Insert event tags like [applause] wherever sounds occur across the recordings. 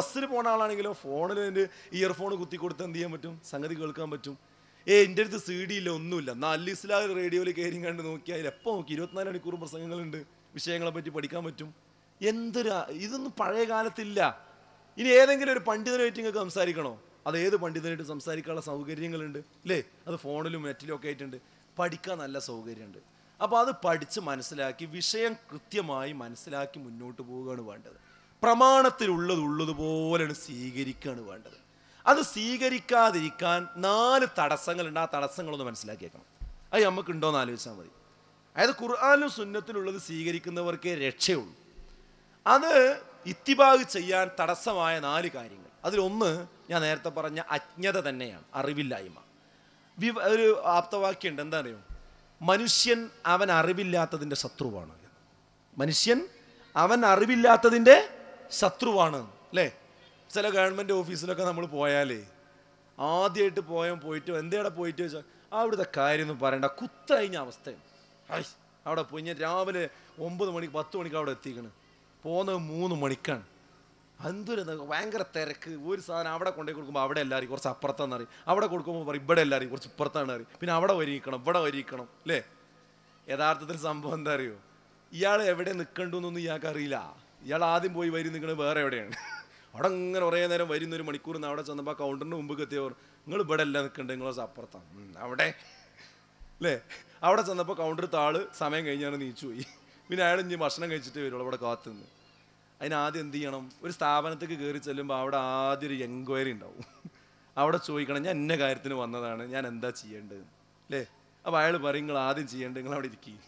ബസ്സിൽ പോണ ആളാണെങ്കിലോ ഫോണിൽ എൻ്റെ ഇയർഫോൺ കുത്തി കൊടുത്ത് എന്ത് ചെയ്യാൻ പറ്റും സംഗതി കേൾക്കാൻ പറ്റും ഏ എൻ്റെ അടുത്ത് സി ഡി ഇല്ല ഒന്നുമില്ല നാലിസ്ലാ റേഡിയോയിൽ കയറി കണ്ട് നോക്കിയാൽ എപ്പോൾ നോക്കി ഇരുപത്തിനാല് മണിക്കൂർ പ്രസംഗങ്ങളുണ്ട് വിഷയങ്ങളെ പറ്റി പഠിക്കാൻ പറ്റും എന്തൊരു ഇതൊന്നും പഴയ കാലത്തില്ല ഇനി ഏതെങ്കിലും ഒരു പണ്ഡിതനായിട്ട് നിങ്ങൾക്ക് സംസാരിക്കണോ അത് ഏത് പണ്ഡിതനായിട്ട് സംസാരിക്കാനുള്ള സൗകര്യങ്ങളുണ്ട് അല്ലേ അത് ഫോണിലും നെറ്റിലും ഒക്കെ ആയിട്ടുണ്ട് പഠിക്കാൻ നല്ല സൗകര്യമുണ്ട് അപ്പോൾ അത് പഠിച്ച് മനസ്സിലാക്കി വിഷയം കൃത്യമായി മനസ്സിലാക്കി മുന്നോട്ട് പോവുകയാണ് വേണ്ടത് പ്രമാണത്തിലുള്ളതുള്ളതുപോലെയാണ് സ്വീകരിക്കുകയാണ് വേണ്ടത് അത് സ്വീകരിക്കാതിരിക്കാൻ നാല് തടസ്സങ്ങളുണ്ട് ആ തടസ്സങ്ങളൊന്ന് മനസ്സിലാക്കിയേക്കണം അത് ഉണ്ടോ എന്ന് ആലോചിച്ചാൽ മതി അതായത് ഖുർആാനും സുന്നത്തിലുള്ളത് സ്വീകരിക്കുന്നവർക്കേ രക്ഷയുള്ളൂ അത് ഇത്തിബാഗ് ചെയ്യാൻ തടസ്സമായ നാല് കാര്യങ്ങൾ അതിലൊന്ന് ഞാൻ നേരത്തെ പറഞ്ഞ അജ്ഞത തന്നെയാണ് അറിവില്ലായ്മ വിവ ഒരു ആപ്തവാക്യമുണ്ട് എന്താ അറിയോ മനുഷ്യൻ അവൻ അറിവില്ലാത്തതിൻ്റെ ശത്രുവാണ് മനുഷ്യൻ അവൻ അറിവില്ലാത്തതിൻ്റെ ശത്രുവാണ് അല്ലേ ചില ഗവൺമെൻറ് ഓഫീസിലൊക്കെ നമ്മൾ പോയാലേ ആദ്യമായിട്ട് പോയാൽ പോയിട്ട് എന്തേടെ പോയിട്ട് വെച്ചാൽ അവിടുത്തെ കാര്യമൊന്നും പറയണ്ട കുത്തഴിഞ്ഞ അവസ്ഥയാണ് ഹായ് അവിടെ പോയി ഞാൻ രാവിലെ ഒമ്പത് മണിക്ക് പത്ത് മണിക്ക് അവിടെ എത്തിക്കണ് പോകുന്നത് മൂന്ന് മണിക്കാണ് എന്തൊരു ഭയങ്കര തിരക്ക് ഒരു സാധനം അവിടെ കൊണ്ടുപോയി കൊടുക്കുമ്പോൾ അവിടെ എല്ലാവരും കുറച്ച് അപ്പുറത്താണെന്ന് അറിയും അവിടെ കൊടുക്കുമ്പോൾ പറയും ഇവിടെ എല്ലാവരും കുറച്ച് ഇപ്പുറത്താണ് അറിയും പിന്നെ അവിടെ വരിക്കണം ഇവിടെ വരിക്കണം അല്ലേ യഥാർത്ഥത്തിൽ സംഭവം എന്താ അറിയോ ഇയാൾ എവിടെ നിൽക്കണ്ടെന്നൊന്നും ഇയാൾക്ക് അറിയില്ല ഇയാൾ ആദ്യം പോയി വരി നിൽക്കുന്നത് വേറെ എവിടെയാണ് അവിടെ അങ്ങനെ കുറേ നേരം വരുന്ന ഒരു മണിക്കൂർ നിന്ന് അവിടെ ചെന്നപ്പോൾ കൗണ്ടറിന് മുമ്പ് എത്തിയവർ നിങ്ങൾ ഇവിടെ അല്ല നിൽക്കേണ്ടത് നിങ്ങളെ അപ്പുറത്താണ് അവിടെ അല്ലേ അവിടെ ചെന്നപ്പോൾ കൗണ്ടർ താള് സമയം കഴിഞ്ഞാണ് നീച്ചു പോയി പിന്നെ അയാൾ ഇനി ഭക്ഷണം കഴിച്ചിട്ട് വരുള്ളൂ അവിടെ നിന്ന് അതിനാദ്യം എന്ത് ചെയ്യണം ഒരു സ്ഥാപനത്തേക്ക് കയറി ചെല്ലുമ്പോൾ അവിടെ ആദ്യം ഒരു എൻക്വയറി ഉണ്ടാവും അവിടെ ചോദിക്കണം ഞാൻ എന്നെ കാര്യത്തിന് വന്നതാണ് ഞാൻ എന്താ ചെയ്യേണ്ടത് അല്ലേ അപ്പോൾ അയാൾ പറയും നിങ്ങൾ ആദ്യം ചെയ്യേണ്ടത് നിങ്ങൾ അവിടെ ഇരിക്കുക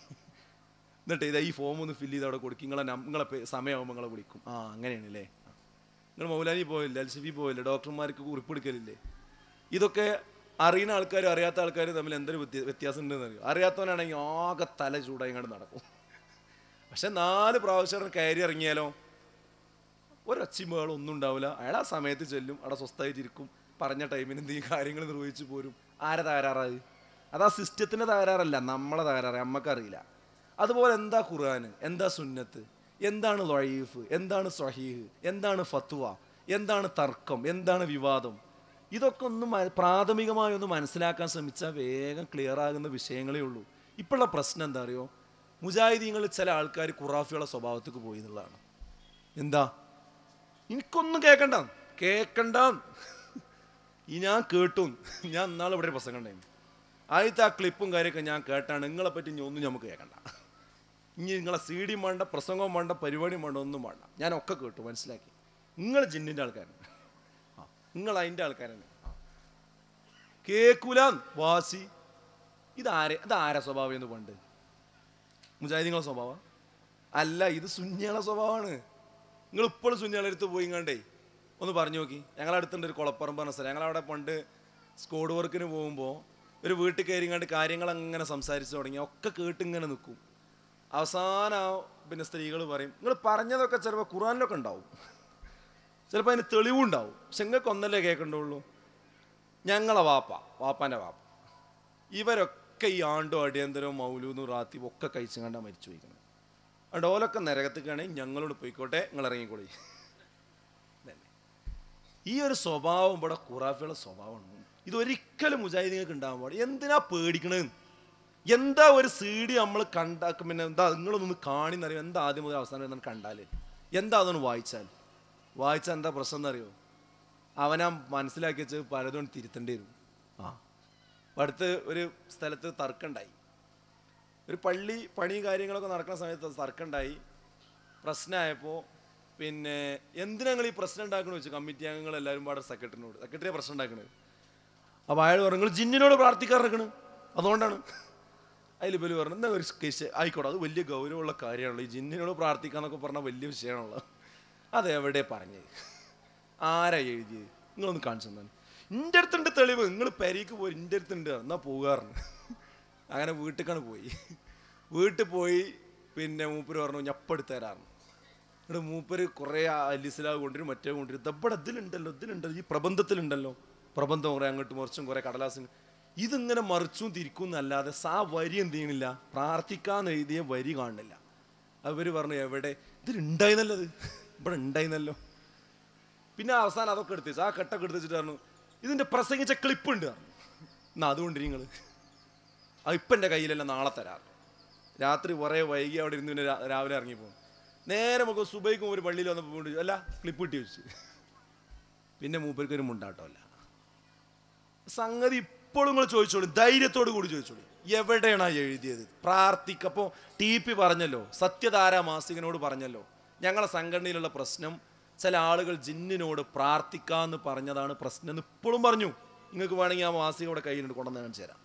എന്നിട്ട് ഇതാ ഈ ഫോം ഒന്ന് ഫില്ല് ചെയ്ത് അവിടെ കൊടുക്കും നിങ്ങളെ നിങ്ങളെ സമയമാകുമ്പോൾ നിങ്ങളെ വിളിക്കും ആ അല്ലേ നിങ്ങൾ മൗലാനി പോയില്ലേ ബി പോയില്ലേ ഡോക്ടർമാർക്ക് കുറിപ്പെടുക്കലില്ലേ ഇതൊക്കെ അറിയുന്ന ആൾക്കാരും അറിയാത്ത ആൾക്കാരും തമ്മിൽ എന്തൊരു വ്യത്യാസം ഉണ്ടെന്ന് അറിയും അറിയാത്തവനാണെങ്കിൽ ആകെ തല ചൂടായി കണ്ട് നടക്കും പക്ഷെ നാല് പ്രാവശ്യം കയറി ഇറങ്ങിയാലോ ഒരച്ചിമ്പകൾ ഒന്നും ഉണ്ടാവില്ല അയാൾ ആ സമയത്ത് ചെല്ലും അവിടെ സ്വസ്ഥമായിട്ടിരിക്കും പറഞ്ഞ ടൈമിന് എന്തെങ്കിലും കാര്യങ്ങൾ നിർവഹിച്ചു പോരും ആരെ തകരാറായി അത് ആ സിസ്റ്റത്തിൻ്റെ തകരാറല്ല നമ്മളെ തകരാറായി നമുക്കറിയില്ല അതുപോലെ എന്താ ഖുർആൻ എന്താ സുന്നത്ത് എന്താണ് ലൊയീഫ് എന്താണ് സഹീഹ് എന്താണ് ഫത്വ എന്താണ് തർക്കം എന്താണ് വിവാദം ഇതൊക്കെ ഒന്ന് പ്രാഥമികമായി ഒന്ന് മനസ്സിലാക്കാൻ ശ്രമിച്ചാൽ വേഗം ക്ലിയർ ആകുന്ന വിഷയങ്ങളേ ഉള്ളൂ ഇപ്പോഴുള്ള പ്രശ്നം എന്താ അറിയോ മുജാഹിദീങ്ങളിൽ ചില ആൾക്കാർ ഖുറാഫിയുടെ സ്വഭാവത്തേക്ക് പോയി എന്നുള്ളതാണ് എന്താ എനിക്കൊന്നും കേൾക്കണ്ട കേൾക്കണ്ട ഈ ഞാൻ കേട്ടു ഞാൻ ഇന്നാൾ ഇവിടെ പ്രസംഗം ഉണ്ടായിരുന്നു ആദ്യത്തെ ആ ക്ലിപ്പും കാര്യമൊക്കെ ഞാൻ കേട്ടാണ് നിങ്ങളെ പറ്റി ഒന്നും നമുക്ക് കേൾക്കണ്ട ഇനി നിങ്ങളെ സി ഡി വേണ്ട പ്രസംഗവും വേണ്ട പരിപാടിയും വേണ്ട ഒന്നും വേണ്ട ഞാനൊക്കെ കേട്ടു മനസ്സിലാക്കി നിങ്ങൾ ജിന്നിൻ്റെ ആൾക്കാരാണ് നിങ്ങൾ അതിൻ്റെ ആൾക്കാരാണ് കേക്കൂല വാസി ഇതാരെ ഇതാരാ സ്വഭാവം എന്ന് പണ്ട് മുജാഹിദിങ്ങളെ സ്വഭാവം അല്ല ഇത് സുന്യാളെ സ്വഭാവമാണ് നിങ്ങൾ ഇപ്പോഴും സുന്യാളെടുത്ത് പോയി കണ്ടേ ഒന്ന് പറഞ്ഞു നോക്കി ഞങ്ങളുടെ അടുത്തുണ്ട് ഒരു കുളപ്പറമ്പ് പറഞ്ഞ സ്ഥലം ഞങ്ങളവിടെ പണ്ട് സ്കോഡ് വർക്കിന് പോകുമ്പോൾ ഒരു വീട്ടിൽ കയറി കണ്ട് കാര്യങ്ങൾ അങ്ങനെ സംസാരിച്ചു തുടങ്ങി ഒക്കെ കേട്ടിങ്ങനെ നിൽക്കും അവസാന പിന്നെ സ്ത്രീകൾ പറയും നിങ്ങൾ പറഞ്ഞതൊക്കെ ചിലപ്പോൾ ഖുറാനിലൊക്കെ ഉണ്ടാവും ചിലപ്പോൾ അതിന് തെളിവുണ്ടാവും പക്ഷെ നിങ്ങൾക്ക് ഒന്നല്ലേ കേൾക്കണ്ടുള്ളൂ ഞങ്ങളെ വാപ്പ വാപ്പാൻ്റെ വാപ്പ ഇവരൊക്കെ ഈ ആണ്ടും അടിയന്തരവും മൗലൂന്നും റാത്തി ഒക്കെ കഴിച്ചു കണ്ടാൽ മരിച്ചു പോയിക്കുന്നത് അതുകൊണ്ട് ഓലൊക്കെ നരകത്തേക്കാണെങ്കിൽ ഞങ്ങളോട് പോയിക്കോട്ടെ നിങ്ങൾ ഇറങ്ങിക്കോളി ഈ ഒരു സ്വഭാവം ഇവിടെ ഖുറാഫിയുടെ സ്വഭാവമാണ് ഇതൊരിക്കലും മുജാഹിദീങ്ങൾക്ക് ഉണ്ടാകാൻ പാടില്ല എന്തിനാ പേടിക്കണേന്ന് എന്താ ഒരു സീഡി നമ്മൾ കണ്ടാക്കും പിന്നെ എന്താ നിങ്ങളൊന്ന് കാണിന്നറിയോ എന്താ ആദ്യം മുതൽ അവസാനം വരെ കണ്ടാൽ എന്താ അതൊന്ന് വായിച്ചാൽ വായിച്ചാൽ എന്താ പ്രശ്നം എന്നറിയോ അവനാ മനസ്സിലാക്കി വെച്ച് പലതും തിരുത്തേണ്ടി വരും ആ അടുത്ത് ഒരു സ്ഥലത്ത് തർക്കമുണ്ടായി ഒരു പള്ളി പണി കാര്യങ്ങളൊക്കെ നടക്കുന്ന സമയത്ത് തർക്കമുണ്ടായി പ്രശ്നമായപ്പോൾ പിന്നെ എന്തിനങ്ങൾ ഈ പ്രശ്നം ഉണ്ടാക്കണമെന്ന് വെച്ചു കമ്മിറ്റി അംഗങ്ങൾ എല്ലാവരും പാടെ സെക്രട്ടറിനോട് സെക്രട്ടറിയെ പ്രശ്നം ഉണ്ടാക്കണത് അപ്പോൾ അയാൾ പറഞ്ഞു ജിന്നിനോട് പ്രാർത്ഥിക്കാറിരിക്കണ് അതുകൊണ്ടാണ് അതിൽ ബലി പറഞ്ഞു എന്താ ഒരു കേസ് ആയിക്കോട്ടെ അത് വലിയ ഗൗരവമുള്ള കാര്യമാണല്ലോ ഈ ജിന്നിനോട് പ്രാർത്ഥിക്കാന്നൊക്കെ പറഞ്ഞാൽ വലിയ വിഷയമാണല്ലോ അതെവിടെ പറഞ്ഞു ആരാ എഴുതിയത് നിങ്ങളൊന്ന് കാണിച്ചു തന്നെ എൻ്റെ അടുത്തുണ്ട് തെളിവ് നിങ്ങൾ പെരേക്ക് പോയി എൻ്റെ അടുത്തുണ്ട് എന്നാൽ പോകാറുണ്ട് അങ്ങനെ വീട്ടിലേക്കാണ് പോയി വീട്ടിൽ പോയി പിന്നെ മൂപ്പര് പറഞ്ഞു ഞപ്പെടുത്ത് തരാറുണ്ട് ഇവിടെ മൂപ്പര് കുറേ അലിസിലാവ് കൊണ്ടുവരും മറ്റേ കൊണ്ടുവരും ദബ്ബടെ ഇതിലുണ്ടല്ലോ ഇതിലുണ്ടല്ലോ ഈ പ്രബന്ധത്തിലുണ്ടല്ലോ പ്രബന്ധം കുറേ അങ്ങോട്ട് മുറിച്ചും കുറേ കടലാസും ഇതിങ്ങനെ മറിച്ചും തിരിക്കും എന്നല്ലാതെ സാ വരി എന്ത് ചെയ്യണില്ല പ്രാർത്ഥിക്കാൻ എഴുതിയ വരി കാണുന്നില്ല അവർ പറഞ്ഞു എവിടെ ഇതിലുണ്ടായിരുന്നല്ലത് ഇവിടെ ഉണ്ടായിരുന്നല്ലോ പിന്നെ അവസാനം അതൊക്കെ എടുത്തേച്ച് ആ കെട്ടൊക്കെ എടുത്തുവെച്ചിട്ട് പറഞ്ഞു ഇതിൻ്റെ പ്രസംഗിച്ച പറഞ്ഞു എന്നാൽ അതുകൊണ്ട് നിങ്ങൾ ആ ഇപ്പം എൻ്റെ കയ്യിലല്ല നാളെ തരാറ് രാത്രി കുറേ വൈകി അവിടെ ഇരുന്ന് പിന്നെ രാവിലെ ഇറങ്ങിപ്പോകും നേരെ നമുക്ക് സുബൈക്കും ഒരു പള്ളിയിൽ വന്നപ്പോൾ അല്ല ക്ലിപ്പ് കിട്ടി വെച്ച് പിന്നെ മൂപ്പർക്കൊരു മുണ്ടാട്ടമല്ല സംഗതി ഇപ്പോഴും നിങ്ങൾ ചോദിച്ചോളൂ ധൈര്യത്തോടു കൂടി ചോദിച്ചോളൂ എവിടെയാണ് ആ എഴുതിയത് പ്രാർത്ഥിക്കപ്പോൾ ടി പി പറഞ്ഞല്ലോ സത്യധാര മാസികനോട് പറഞ്ഞല്ലോ ഞങ്ങളെ സംഘടനയിലുള്ള പ്രശ്നം ചില ആളുകൾ ജിന്നിനോട് പ്രാർത്ഥിക്കാന്ന് പറഞ്ഞതാണ് പ്രശ്നം എന്ന് ഇപ്പോഴും പറഞ്ഞു നിങ്ങൾക്ക് വേണമെങ്കിൽ ആ മാസിക ഇവിടെ കയ്യിലുണ്ട് കൊണ്ടുവന്ന് കാണിച്ചു തരാം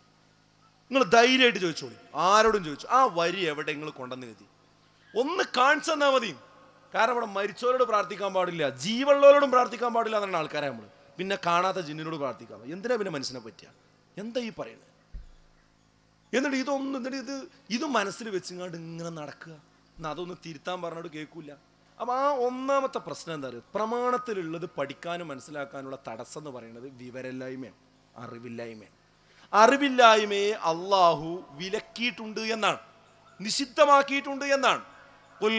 നിങ്ങൾ ധൈര്യമായിട്ട് ചോദിച്ചോളൂ ആരോടും ചോദിച്ചു ആ വരി എവിടെ നിങ്ങൾ കൊണ്ടുവന്ന് എഴുതി ഒന്ന് കാണിച്ചു തന്നാൽ മതി കാരണം ഇവിടെ മരിച്ചവരോട് പ്രാർത്ഥിക്കാൻ പാടില്ല ജീവനുള്ളവരോടും പ്രാർത്ഥിക്കാൻ പാടില്ല എന്നാണ് ആൾക്കാരെ നമ്മൾ പിന്നെ കാണാത്ത ജിന്നിനോട് പ്രാർത്ഥിക്കാം എന്തിനാ പിന്നെ മനസ്സിനെ പറ്റിയാണ് എന്താ ഈ പറയുന്നത് എന്നിട്ട് ഇതൊന്നും എന്നിട്ട് ഇത് ഇത് മനസ്സിൽ വെച്ചിങ്ങാണ്ട് ഇങ്ങനെ നടക്കുക എന്നാൽ അതൊന്ന് തിരുത്താൻ പറഞ്ഞോട് കേൾക്കൂല അപ്പം ആ ഒന്നാമത്തെ പ്രശ്നം എന്താ പറയുക പ്രമാണത്തിലുള്ളത് പഠിക്കാനും മനസ്സിലാക്കാനുള്ള തടസ്സം എന്ന് പറയുന്നത് വിവരമില്ലായ്മയാണ് അറിവില്ലായ്മയാണ് അറിവില്ലായ്മയെ അള്ളാഹു വിലക്കിയിട്ടുണ്ട് എന്നാണ് നിഷിദ്ധമാക്കിയിട്ടുണ്ട് എന്നാണ് قل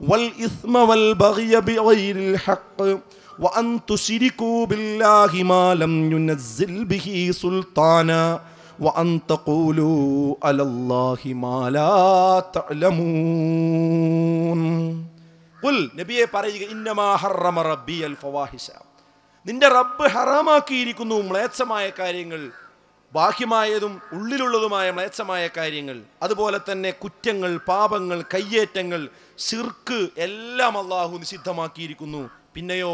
والإثم والبغي بغير الحق وأن تشركوا بالله ما لم ينزل به سلطانا وأن تقولوا على الله ما لا تعلمون قل نبيه പറയുക إنما حرم ربي الفواحش നിന്റെ റബ്ബ് ഹറാമാക്കിയിരിക്കുന്നു മ്ലേച്ഛമായ കാര്യങ്ങൾ ബാഹ്യമായതും ഉള്ളിലുള്ളതുമായ മ്ലേച്ഛമായ കാര്യങ്ങൾ അതുപോലെ തന്നെ കുറ്റങ്ങൾ പാപങ്ങൾ കയ്യേറ്റങ്ങൾ സിർക്ക് എല്ലാം അള്ളാഹു നിഷിദ്ധമാക്കിയിരിക്കുന്നു പിന്നെയോ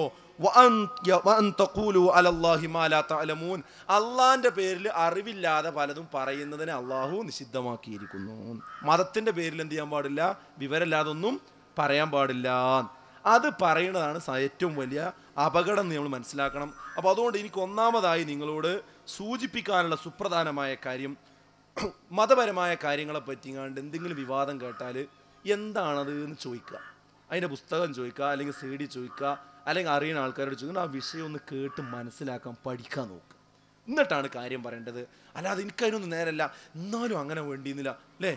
അള്ളാന്റെ പേരിൽ അറിവില്ലാതെ പലതും പറയുന്നതിന് അള്ളാഹു നിഷിദ്ധമാക്കിയിരിക്കുന്നു മതത്തിന്റെ പേരിൽ എന്ത് ചെയ്യാൻ പാടില്ല വിവരമില്ലാതെ ഒന്നും പറയാൻ പാടില്ല അത് പറയുന്നതാണ് ഏറ്റവും വലിയ അപകടം നമ്മൾ മനസ്സിലാക്കണം അപ്പോൾ അതുകൊണ്ട് എനിക്ക് ഒന്നാമതായി നിങ്ങളോട് സൂചിപ്പിക്കാനുള്ള സുപ്രധാനമായ കാര്യം മതപരമായ കാര്യങ്ങളെ പറ്റിങ്ങാണ്ട് എന്തെങ്കിലും വിവാദം കേട്ടാൽ എന്താണത് എന്ന് ചോദിക്കുക അതിൻ്റെ പുസ്തകം ചോദിക്കുക അല്ലെങ്കിൽ സി ഡി ചോദിക്കുക അല്ലെങ്കിൽ അറിയുന്ന ആൾക്കാരോട് ചോദിക്കുന്നത് ആ വിഷയം ഒന്ന് കേട്ട് മനസ്സിലാക്കാൻ പഠിക്കാൻ നോക്കുക എന്നിട്ടാണ് കാര്യം പറയേണ്ടത് അല്ലാതെ എനിക്കതിനൊന്നും നേരല്ല എന്നാലും അങ്ങനെ വേണ്ടിയിരുന്നില്ല അല്ലേ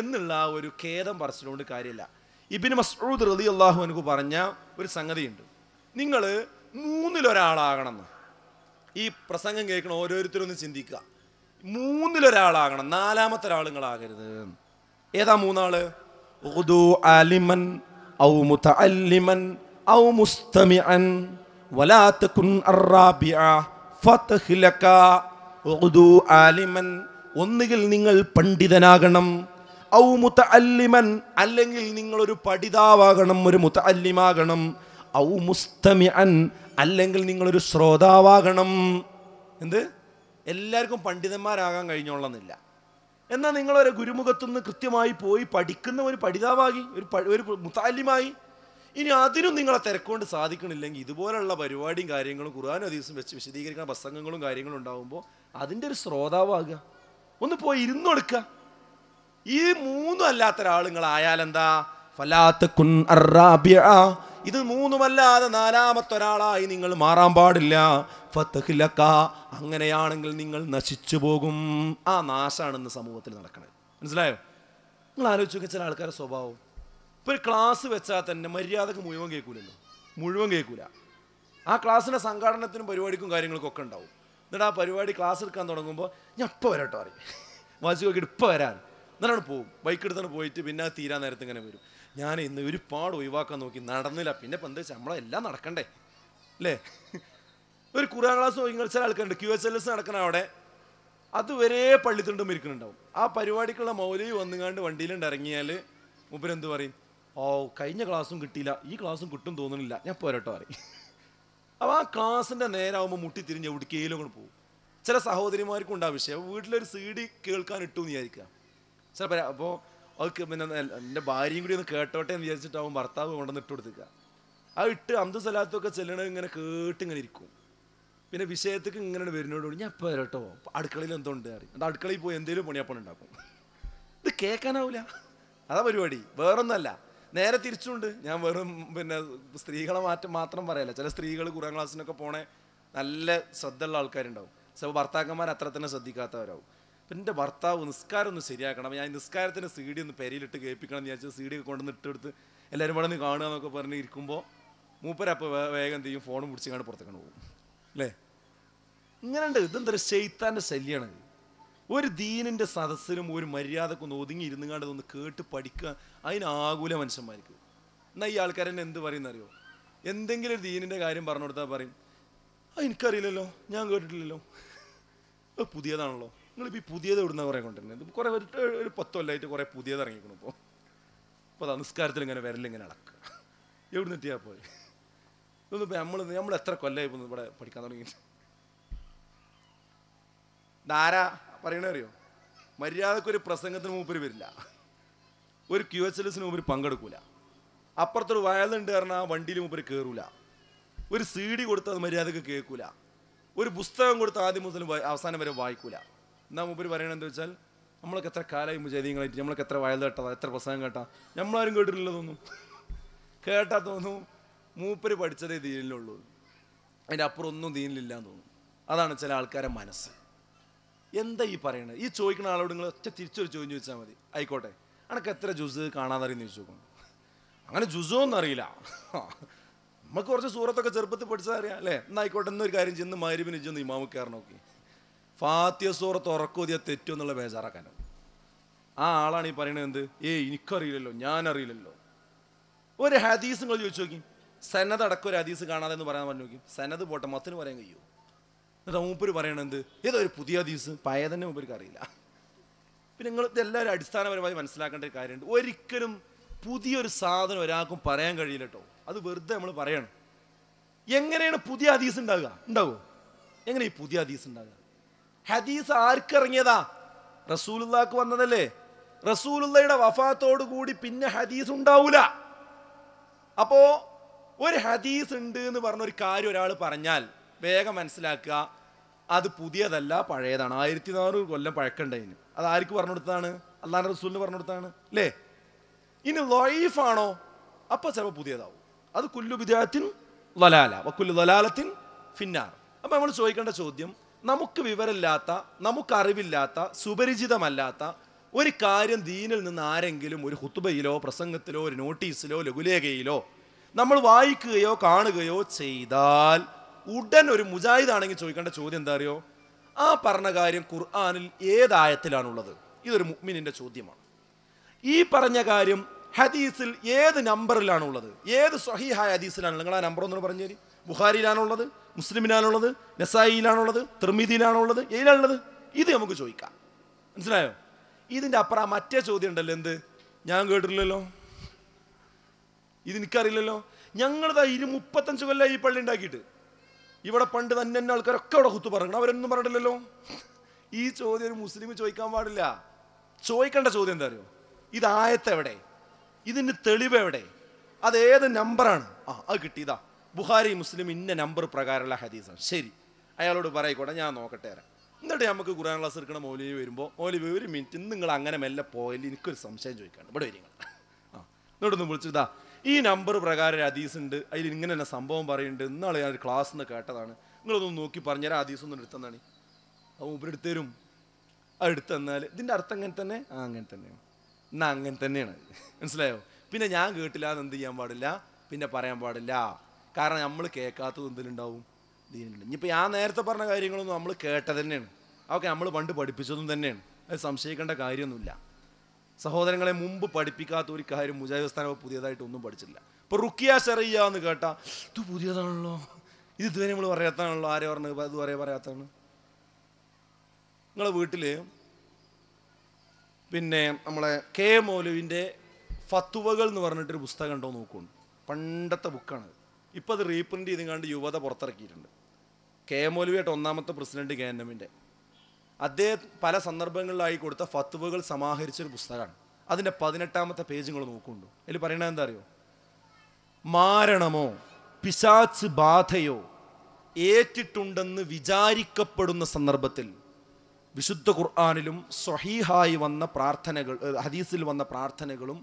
എന്നുള്ള ആ ഒരു ഖേദം പറിച്ചിട്ടുകൊണ്ട് കാര്യമില്ല ഇബിന് മസ്റൂദ് റതി അള്ളാഹു എനിക്ക് പറഞ്ഞ ഒരു സംഗതിയുണ്ട് നിങ്ങൾ മൂന്നിലൊരാളാകണം ഈ പ്രസംഗം കേൾക്കണം ഓരോരുത്തരും ഒന്ന് ചിന്തിക്കുക മൂന്നിലൊരാളാകണം നാലാമത്തെ ഒരാൾ ഏതാ മൂന്നാള് ആലിമൻ ഔ മുതഅല്ലിമൻ ഔ മുസ്തമിഅൻ വലാ തകുൻ അർറാബിഅ فتهلك ഉദു ആലിമൻ ഒന്നുകിൽ നിങ്ങൾ പണ്ഡിതനാകണം ഔ മുതഅല്ലിമൻ അല്ലെങ്കിൽ നിങ്ങൾ ഒരു പഠിതാവാകണം ഒരു മുതഅല്ലിമാകണം ഔ മുസ്തമിഅൻ അല്ലെങ്കിൽ നിങ്ങൾ ഒരു ശ്രോതാവാകണം എന്ത് എല്ലാവർക്കും പണ്ഡിതന്മാരാകാൻ കഴിഞ്ഞോളന്നില്ല എന്നാൽ നിങ്ങളൊരു ഗുരുമുഖത്തുനിന്ന് കൃത്യമായി പോയി പഠിക്കുന്ന ഒരു പഠിതാവാകി ഒരു ഒരു മുത്താലിമായി ഇനി അതിനും നിങ്ങളെ തിരക്കൊണ്ട് സാധിക്കണില്ലെങ്കിൽ ഇതുപോലുള്ള പരിപാടിയും കാര്യങ്ങളും ഖുർആൻ ദിവസം വെച്ച് വിശദീകരിക്കുന്ന പ്രസംഗങ്ങളും കാര്യങ്ങളും ഉണ്ടാകുമ്പോൾ അതിൻ്റെ ഒരു ശ്രോതാവാകുക ഒന്ന് പോയി ഇരുന്നൊടുക്കുക ഈ മൂന്നും അല്ലാത്ത ഒരാൾ നിങ്ങൾ ആയാലെന്താ കുൻ ഇത് മൂന്നുമല്ലാതെ നാലാമത്തൊരാളായി നിങ്ങൾ മാറാൻ പാടില്ല ഫത്തഹിലക്ക അങ്ങനെയാണെങ്കിൽ നിങ്ങൾ നശിച്ചു പോകും ആ നാശമാണ് ഇന്ന് സമൂഹത്തിൽ നടക്കുന്നത് മനസ്സിലായോ നിങ്ങൾ ആലോചിച്ച് ചില ആൾക്കാരുടെ സ്വഭാവം ഇപ്പോൾ ഒരു ക്ലാസ് വെച്ചാൽ തന്നെ മര്യാദക്ക് മുഴുവൻ കേൾക്കൂലല്ലോ മുഴുവൻ കേൾക്കൂല ആ ക്ലാസ്സിൻ്റെ സംഘാടനത്തിനും പരിപാടിക്കും കാര്യങ്ങൾക്കും ഒക്കെ ഉണ്ടാവും എന്നിട്ട് ആ പരിപാടി ക്ലാസ് എടുക്കാൻ തുടങ്ങുമ്പോൾ ഞാൻ ഇപ്പോൾ വരട്ടോ അറിയാം [laughs] വാശി നോക്കിയിട്ട് ഇപ്പോൾ വരാൻ എന്നിട്ടാണ് പോവും ബൈക്ക് എടുത്താണ് പോയിട്ട് പിന്നെ തീരാൻ നേരത്തെ ഇങ്ങനെ വരും ഞാൻ ഇന്ന് ഒരുപാട് ഒഴിവാക്കാൻ നോക്കി നടന്നില്ല പിന്നെ ഇപ്പം എന്താ നമ്മളെ എല്ലാം നടക്കണ്ടേ അല്ലേ ഒരു ഖുറാൻ ക്ലാസ് നോക്കി കളിച്ചാൽ ആൾക്കാരുണ്ട് ക്യു എസ് എൽ എസ് നടക്കണം അവിടെ അതുവരെ പള്ളിത്തുണ്ടും ഇരിക്കുന്നുണ്ടാവും ആ പരിപാടിക്കുള്ള മൗലവി വന്നുകാണ്ട് വണ്ടിയിലുണ്ട് ഇറങ്ങിയാൽ മുപ്പരെന്ത് പറയും ഓ കഴിഞ്ഞ ക്ലാസ്സും കിട്ടിയില്ല ഈ ക്ലാസ്സും കിട്ടും തോന്നുന്നില്ല ഞാൻ പോരട്ടോ പറയും അപ്പോൾ ആ ക്ലാസ്സിൻ്റെ നേരാകുമ്പോൾ മുട്ടി തിരിഞ്ഞ് എവിടേക്കെങ്കിലും കൊണ്ട് പോകും ചില സഹോദരിമാർക്കും ഉണ്ടാവും വിഷയം വീട്ടിലൊരു സി ഡി കേൾക്കാൻ ഇട്ടു എന്ന് വിചാരിക്കുക ചില അപ്പോൾ ഒക്കെ പിന്നെ എൻ്റെ ഭാര്യയും കൂടി ഒന്ന് കേട്ടോട്ടെ എന്ന് വിചാരിച്ചിട്ടാവും അവൻ ഭർത്താവ് കൊണ്ടുവന്ന് ഇട്ട് കൊടുത്തേക്കുക ആ ഇട്ട് അന്തു സ്ഥലത്തൊക്കെ ചെല്ലണത് ഇങ്ങനെ കേട്ട് ഇങ്ങനെ ഇരിക്കും പിന്നെ വിഷയത്തേക്ക് ഇങ്ങനെ വരുന്നോട് ഞാൻ ഇപ്പോൾ വരട്ടോ അടുക്കളയിൽ എന്തോ ഉണ്ട് അറിയും അത് അടുക്കളയിൽ പോയി എന്തെങ്കിലും പണിയപ്പണ ഉണ്ടാക്കും ഇത് കേൾക്കാനാവില്ല അതാ പരിപാടി വേറൊന്നല്ല നേരെ തിരിച്ചുണ്ട് ഞാൻ വെറും പിന്നെ സ്ത്രീകളെ മാറ്റം മാത്രം പറയല്ല ചില സ്ത്രീകൾ കുറേ ക്ലാസ്സിനൊക്കെ പോണേ നല്ല ശ്രദ്ധയുള്ള ആൾക്കാരുണ്ടാവും ചില ഭർത്താക്കന്മാർ അത്ര തന്നെ ശ്രദ്ധിക്കാത്തവരാവും എൻ്റെ ഭർത്താവ് നിസ്കാരം ഒന്ന് ശരിയാക്കണം ഞാൻ നിസ്കാരത്തിന് സി ഡി ഒന്ന് പെരയിലിട്ട് കേൾപ്പിക്കണം എന്ന് വിചാരിച്ചാൽ സി ഡി ഒക്കെ കൊണ്ടുവന്ന് ഇട്ടെടുത്ത് എല്ലാവരും ഇവിടെ കാണുക എന്നൊക്കെ പറഞ്ഞ് ഇരിക്കുമ്പോൾ മൂപ്പരപ്പോൾ വേഗം എന്ത് ചെയ്യും ഫോണും പിടിച്ച് കണ്ട് പുറത്തേക്കാണ് പോകും അല്ലേ ഇങ്ങനെയുണ്ട് ഇതെന്തൊരു ശൈത്താൻ്റെ ശല്യമാണ് ഒരു ദീനിൻ്റെ സദസ്സിലും ഒരു മര്യാദക്ക് ഒന്ന് ഒതുങ്ങി ഇരുന്നുകാണ്ട് ഒന്ന് കേട്ട് പഠിക്കുക അതിനാകൂല മനുഷ്യന്മാർക്ക് എന്നാൽ ഈ തന്നെ എന്ത് പറയുന്നറിയോ എന്തെങ്കിലും ഒരു ദീനിൻ്റെ കാര്യം പറഞ്ഞു കൊടുത്താൽ പറയും എനിക്കറിയില്ലല്ലോ ഞാൻ കേട്ടിട്ടില്ലല്ലോ പുതിയതാണല്ലോ നിങ്ങളിപ്പോൾ ഈ പുതിയത് ഇവിടുന്ന് കുറേ കൊണ്ടുവരുന്നത് കുറേ ഒരു ഒരു പത്തൊല്ലായിട്ട് കുറേ പുതിയത് ഇറങ്ങിക്കണം ഇപ്പോൾ അപ്പോൾ അത് നിസ്കാരത്തിൽ ഇങ്ങനെ വിരലിങ്ങനെ അടക്കുക എവിടെ നിന്നിട്ടാ പോയി ഇതൊന്നിപ്പോൾ നമ്മൾ നമ്മൾ എത്ര കൊല്ലമായി പോകുന്നു ഇവിടെ പഠിക്കാൻ തുടങ്ങി ധാരാ പറയണേ അറിയോ മര്യാദക്കൊരു പ്രസംഗത്തിന് മൂപ്പര് വരില്ല ഒരു ക്യു എച്ച് എൽ എസിന് മുമ്പിൽ പങ്കെടുക്കൂല അപ്പുറത്തൊരു വയലുണ്ട് കാരണം ആ വണ്ടിയിൽ മുമ്പിൽ കയറൂല ഒരു സി ഡി കൊടുത്ത് അത് മര്യാദക്ക് കേൾക്കൂല ഒരു പുസ്തകം കൊടുത്ത് ആദ്യം മുതൽ അവസാനം വരെ വായിക്കൂല നാം ഉപരി പറയണെന്ന് വെച്ചാൽ നമ്മളൊക്കെ എത്ര കാലമായി മുജാദീങ്ങളായിട്ട് നമ്മളൊക്കെ എത്ര വയൽ കേട്ടതാ എത്ര പ്രസംഗം കേട്ടാ നമ്മളാരും കേട്ടിട്ടില്ല തോന്നും കേട്ടാ തോന്നും മൂപ്പര് പഠിച്ചതേ ദീനിലുള്ളൂ അതിൻ്റെ അപ്പുറം ഒന്നും ദീനിലില്ല എന്ന് തോന്നും അതാണ് ചില ആൾക്കാരെ മനസ്സ് എന്താ ഈ പറയണത് ഈ ചോദിക്കുന്ന ആളോട് നിങ്ങൾ ഒറ്റ തിരിച്ചൊരു ചോദ്യം ചോദിച്ചാൽ മതി ആയിക്കോട്ടെ അനക്ക് എത്ര ജുസ് കാണാതറിയെന്ന് ചോദിച്ചു നോക്കണം അങ്ങനെ ജുസോന്നും അറിയില്ല നമുക്ക് കുറച്ച് സൂറത്തൊക്കെ ചെറുപ്പത്തിൽ പഠിച്ചതറിയാം അല്ലേ എന്നായിക്കോട്ടെ എന്നൊരു കാര്യം ചെന്ന് മരുവിന് ചെന്ന് ഇമാമക്കാരനൊക്കെ ഫാത്തിയ സൂറത്ത് ഉറക്കൂതിയ തെറ്റു എന്നുള്ള ബേജാറാക്കാനും ആ ആളാണ് ഈ പറയുന്നത് എന്ത് ഏ എനിക്കറിയില്ലല്ലോ ഞാനറിയില്ലല്ലോ ഒരു ഹദീസ് നിങ്ങൾ ചോദിച്ചു നോക്കി സന്നദ് അടക്കം ഒരു ഹദീസ് കാണാതെ എന്ന് പറയാൻ പറഞ്ഞു നോക്കി സന്നദ് പോട്ടെ മത്തിന് പറയാൻ കഴിയുമോ എന്നിട്ട് മൂപ്പര് പറയണെന്ത് ഏതോ ഒരു പുതിയ ഹദീസ് പഴയ തന്നെ മൂപ്പർക്ക് അറിയില്ല പിന്നെ നിങ്ങൾ ഇതെല്ലാവരും അടിസ്ഥാനപരമായി മനസ്സിലാക്കേണ്ട ഒരു കാര്യമുണ്ട് ഒരിക്കലും പുതിയൊരു സാധനം ഒരാൾക്കും പറയാൻ കഴിയില്ല കേട്ടോ അത് വെറുതെ നമ്മൾ പറയണം എങ്ങനെയാണ് പുതിയ ഹദീസ് ഉണ്ടാകുക ഉണ്ടാവുമോ എങ്ങനെ ഈ പുതിയ ഹദീസ് ഉണ്ടാകുക ഹദീസ് ആർക്കിറങ്ങിയതാ റസൂലുള്ളാക്ക് വന്നതല്ലേ റസൂലുള്ളയുടെ വഫാത്തോട് കൂടി പിന്നെ ഹദീസ് ഉണ്ടാവൂല അപ്പോ ഒരു ഹദീസ് ഉണ്ട് എന്ന് പറഞ്ഞ ഒരു കാര്യം ഒരാൾ പറഞ്ഞാൽ വേഗം മനസ്സിലാക്കുക അത് പുതിയതല്ല പഴയതാണ് ആയിരത്തി നാനൂറ് കൊല്ലം പഴക്കണ്ടതിന് അത് ആർക്ക് പറഞ്ഞു കൊടുത്തതാണ് അള്ളാഹ് റസൂലിന് പറഞ്ഞു കൊടുത്തതാണ് അല്ലേ ഇനി ലൈഫാണോ അപ്പോൾ ചിലപ്പോൾ പുതിയതാവും അത് കുല്ലു വിദ്യാത്തിൻ ലലാല വക്കുല്ലു ലലാലത്തിൻ ഫിന്നാർ അപ്പോൾ നമ്മൾ ചോദിക്കേണ്ട ചോദ്യം നമുക്ക് വിവരമില്ലാത്ത നമുക്കറിവില്ലാത്ത സുപരിചിതമല്ലാത്ത ഒരു കാര്യം ദീനിൽ നിന്ന് ആരെങ്കിലും ഒരു ഹുത്തുബയിലോ പ്രസംഗത്തിലോ ഒരു നോട്ടീസിലോ ലഘുലേഖയിലോ നമ്മൾ വായിക്കുകയോ കാണുകയോ ചെയ്താൽ ഉടൻ ഒരു മുജാഹിദാണെങ്കിൽ ചോദിക്കേണ്ട ചോദ്യം എന്താ അറിയോ ആ പറഞ്ഞ കാര്യം ഖുർആാനിൽ ഏതായത്തിലാണുള്ളത് ഇതൊരു മുഗ്മിനിൻ്റെ ചോദ്യമാണ് ഈ പറഞ്ഞ കാര്യം ഹദീസിൽ ഏത് നമ്പറിലാണുള്ളത് ഏത് സ്വഹീഹായ ഹദീസിലാണ് നിങ്ങൾ ആ നമ്പർ ഒന്ന് പറഞ്ഞു തരും ബുഹാരിയിലാണുള്ളത് മുസ്ലിമിനാണുള്ളത് നെസായിയിലാണുള്ളത് തിർമിതിയിലാണുള്ളത് ഏതിലാണുള്ളത് ഇത് നമുക്ക് ചോദിക്കാം മനസ്സിലായോ ഇതിൻ്റെ അപ്പുറം മറ്റേ ചോദ്യം ഉണ്ടല്ലോ എന്ത് ഞാൻ കേട്ടിട്ടില്ലല്ലോ എനിക്കറിയില്ലല്ലോ ഞങ്ങളത് ഇരു മുപ്പത്തഞ്ച് കൊല്ലം ഈ പള്ളി ഉണ്ടാക്കിയിട്ട് ഇവിടെ പണ്ട് തന്നെ തന്നെ ആൾക്കാരൊക്കെ അവിടെ കുത്തു പറയണം അവരൊന്നും പറഞ്ഞിട്ടില്ലല്ലോ ഈ ചോദ്യം ഒരു മുസ്ലിം ചോദിക്കാൻ പാടില്ല ചോദിക്കേണ്ട ചോദ്യം എന്താ അറിയോ ഇത് ആയത്തെവിടെ ഇതിൻ്റെ തെളിവ് എവിടെ അതേത് നമ്പറാണ് ആ അത് കിട്ടിയതാ ബുഹാരി മുസ്ലിം ഇന്ന നമ്പർ പ്രകാരമുള്ള ഹദീസാണ് ശരി അയാളോട് പറയിക്കോട്ടെ ഞാൻ നോക്കട്ടെ തരാം എന്നിട്ട് നമുക്ക് ഖുറാൻ ക്ലാസ് എടുക്കണ മൗലവി വരുമ്പോൾ മൗലവി ഒരു മിനിറ്റ് നിങ്ങൾ അങ്ങനെ മെല്ലെ പോയാലും എനിക്കൊരു സംശയം ചോദിക്കാണ് ഇവിടെ വരിക ആ എന്നിട്ടൊന്ന് വിളിച്ചിതാ ഈ നമ്പർ പ്രകാരം ഹദീസ് ഉണ്ട് അതിൽ ഇങ്ങനെ തന്നെ സംഭവം പറയുന്നുണ്ട് ഇന്നാളെ ഞാൻ ഒരു ക്ലാസ് നിന്ന് കേട്ടതാണ് നിങ്ങളൊന്ന് നോക്കി തരാം ഹദീസ് ഒന്നും എടുത്തെന്നാണ് അപ്പം ഇവരെടുത്ത് തരും അത് എടുത്തു തന്നാൽ ഇതിൻ്റെ അർത്ഥം അങ്ങനെ തന്നെ ആ അങ്ങനെ തന്നെയാണ് എന്നാൽ അങ്ങനെ തന്നെയാണ് മനസ്സിലായോ പിന്നെ ഞാൻ കേട്ടില്ല എന്ന് എന്ത് ചെയ്യാൻ പാടില്ല പിന്നെ പറയാൻ പാടില്ല കാരണം നമ്മൾ കേൾക്കാത്തത് എന്തിലുണ്ടാവും ദീനിലുണ്ട് ഇനിയിപ്പോൾ ഞാൻ നേരത്തെ പറഞ്ഞ കാര്യങ്ങളൊന്നും നമ്മൾ കേട്ടത് തന്നെയാണ് അതൊക്കെ നമ്മൾ പണ്ട് പഠിപ്പിച്ചതും തന്നെയാണ് അത് സംശയിക്കേണ്ട കാര്യമൊന്നുമില്ല സഹോദരങ്ങളെ മുമ്പ് പഠിപ്പിക്കാത്ത ഒരു കാര്യം മുജാഹിദ് പുതിയതായിട്ട് ഒന്നും പഠിച്ചില്ല ഇപ്പോൾ റുക്കിയ ചെറിയ എന്ന് കേട്ടാൽ ഇത് പുതിയതാണല്ലോ ഇത് ഇതുവരെ നമ്മൾ പറയാത്തതാണല്ലോ ആരെ പറഞ്ഞു ഇത് പറയാ പറയാത്തതാണ് നിങ്ങളെ വീട്ടിൽ പിന്നെ നമ്മളെ കെ മോലുവിൻ്റെ ഫത്തുവകൾ എന്ന് പറഞ്ഞിട്ടൊരു പുസ്തകം ഉണ്ടോ നോക്കുന്നുണ്ട് പണ്ടത്തെ ബുക്കാണ് ഇപ്പോൾ അത് റീപ്രിൻ്റ് ചെയ്തും കണ്ട് യുവത പുറത്തിറക്കിയിട്ടുണ്ട് കെ മോലുവിയായിട്ട് ഒന്നാമത്തെ പ്രസിഡന്റ് കെ എൻ എമ്മിൻ്റെ അദ്ദേഹം പല സന്ദർഭങ്ങളിലായി കൊടുത്ത ഫത്തുവകൾ സമാഹരിച്ചൊരു പുസ്തകമാണ് അതിൻ്റെ പതിനെട്ടാമത്തെ പേജുകൾ നോക്കുന്നുണ്ട് അതിൽ പറയണത് എന്താ അറിയോ മാരണമോ പിശാച്ച് ബാധയോ ഏറ്റിട്ടുണ്ടെന്ന് വിചാരിക്കപ്പെടുന്ന സന്ദർഭത്തിൽ വിശുദ്ധ ഖുർആാനിലും സ്വഹീഹായി വന്ന പ്രാർത്ഥനകൾ ഹദീസിൽ വന്ന പ്രാർത്ഥനകളും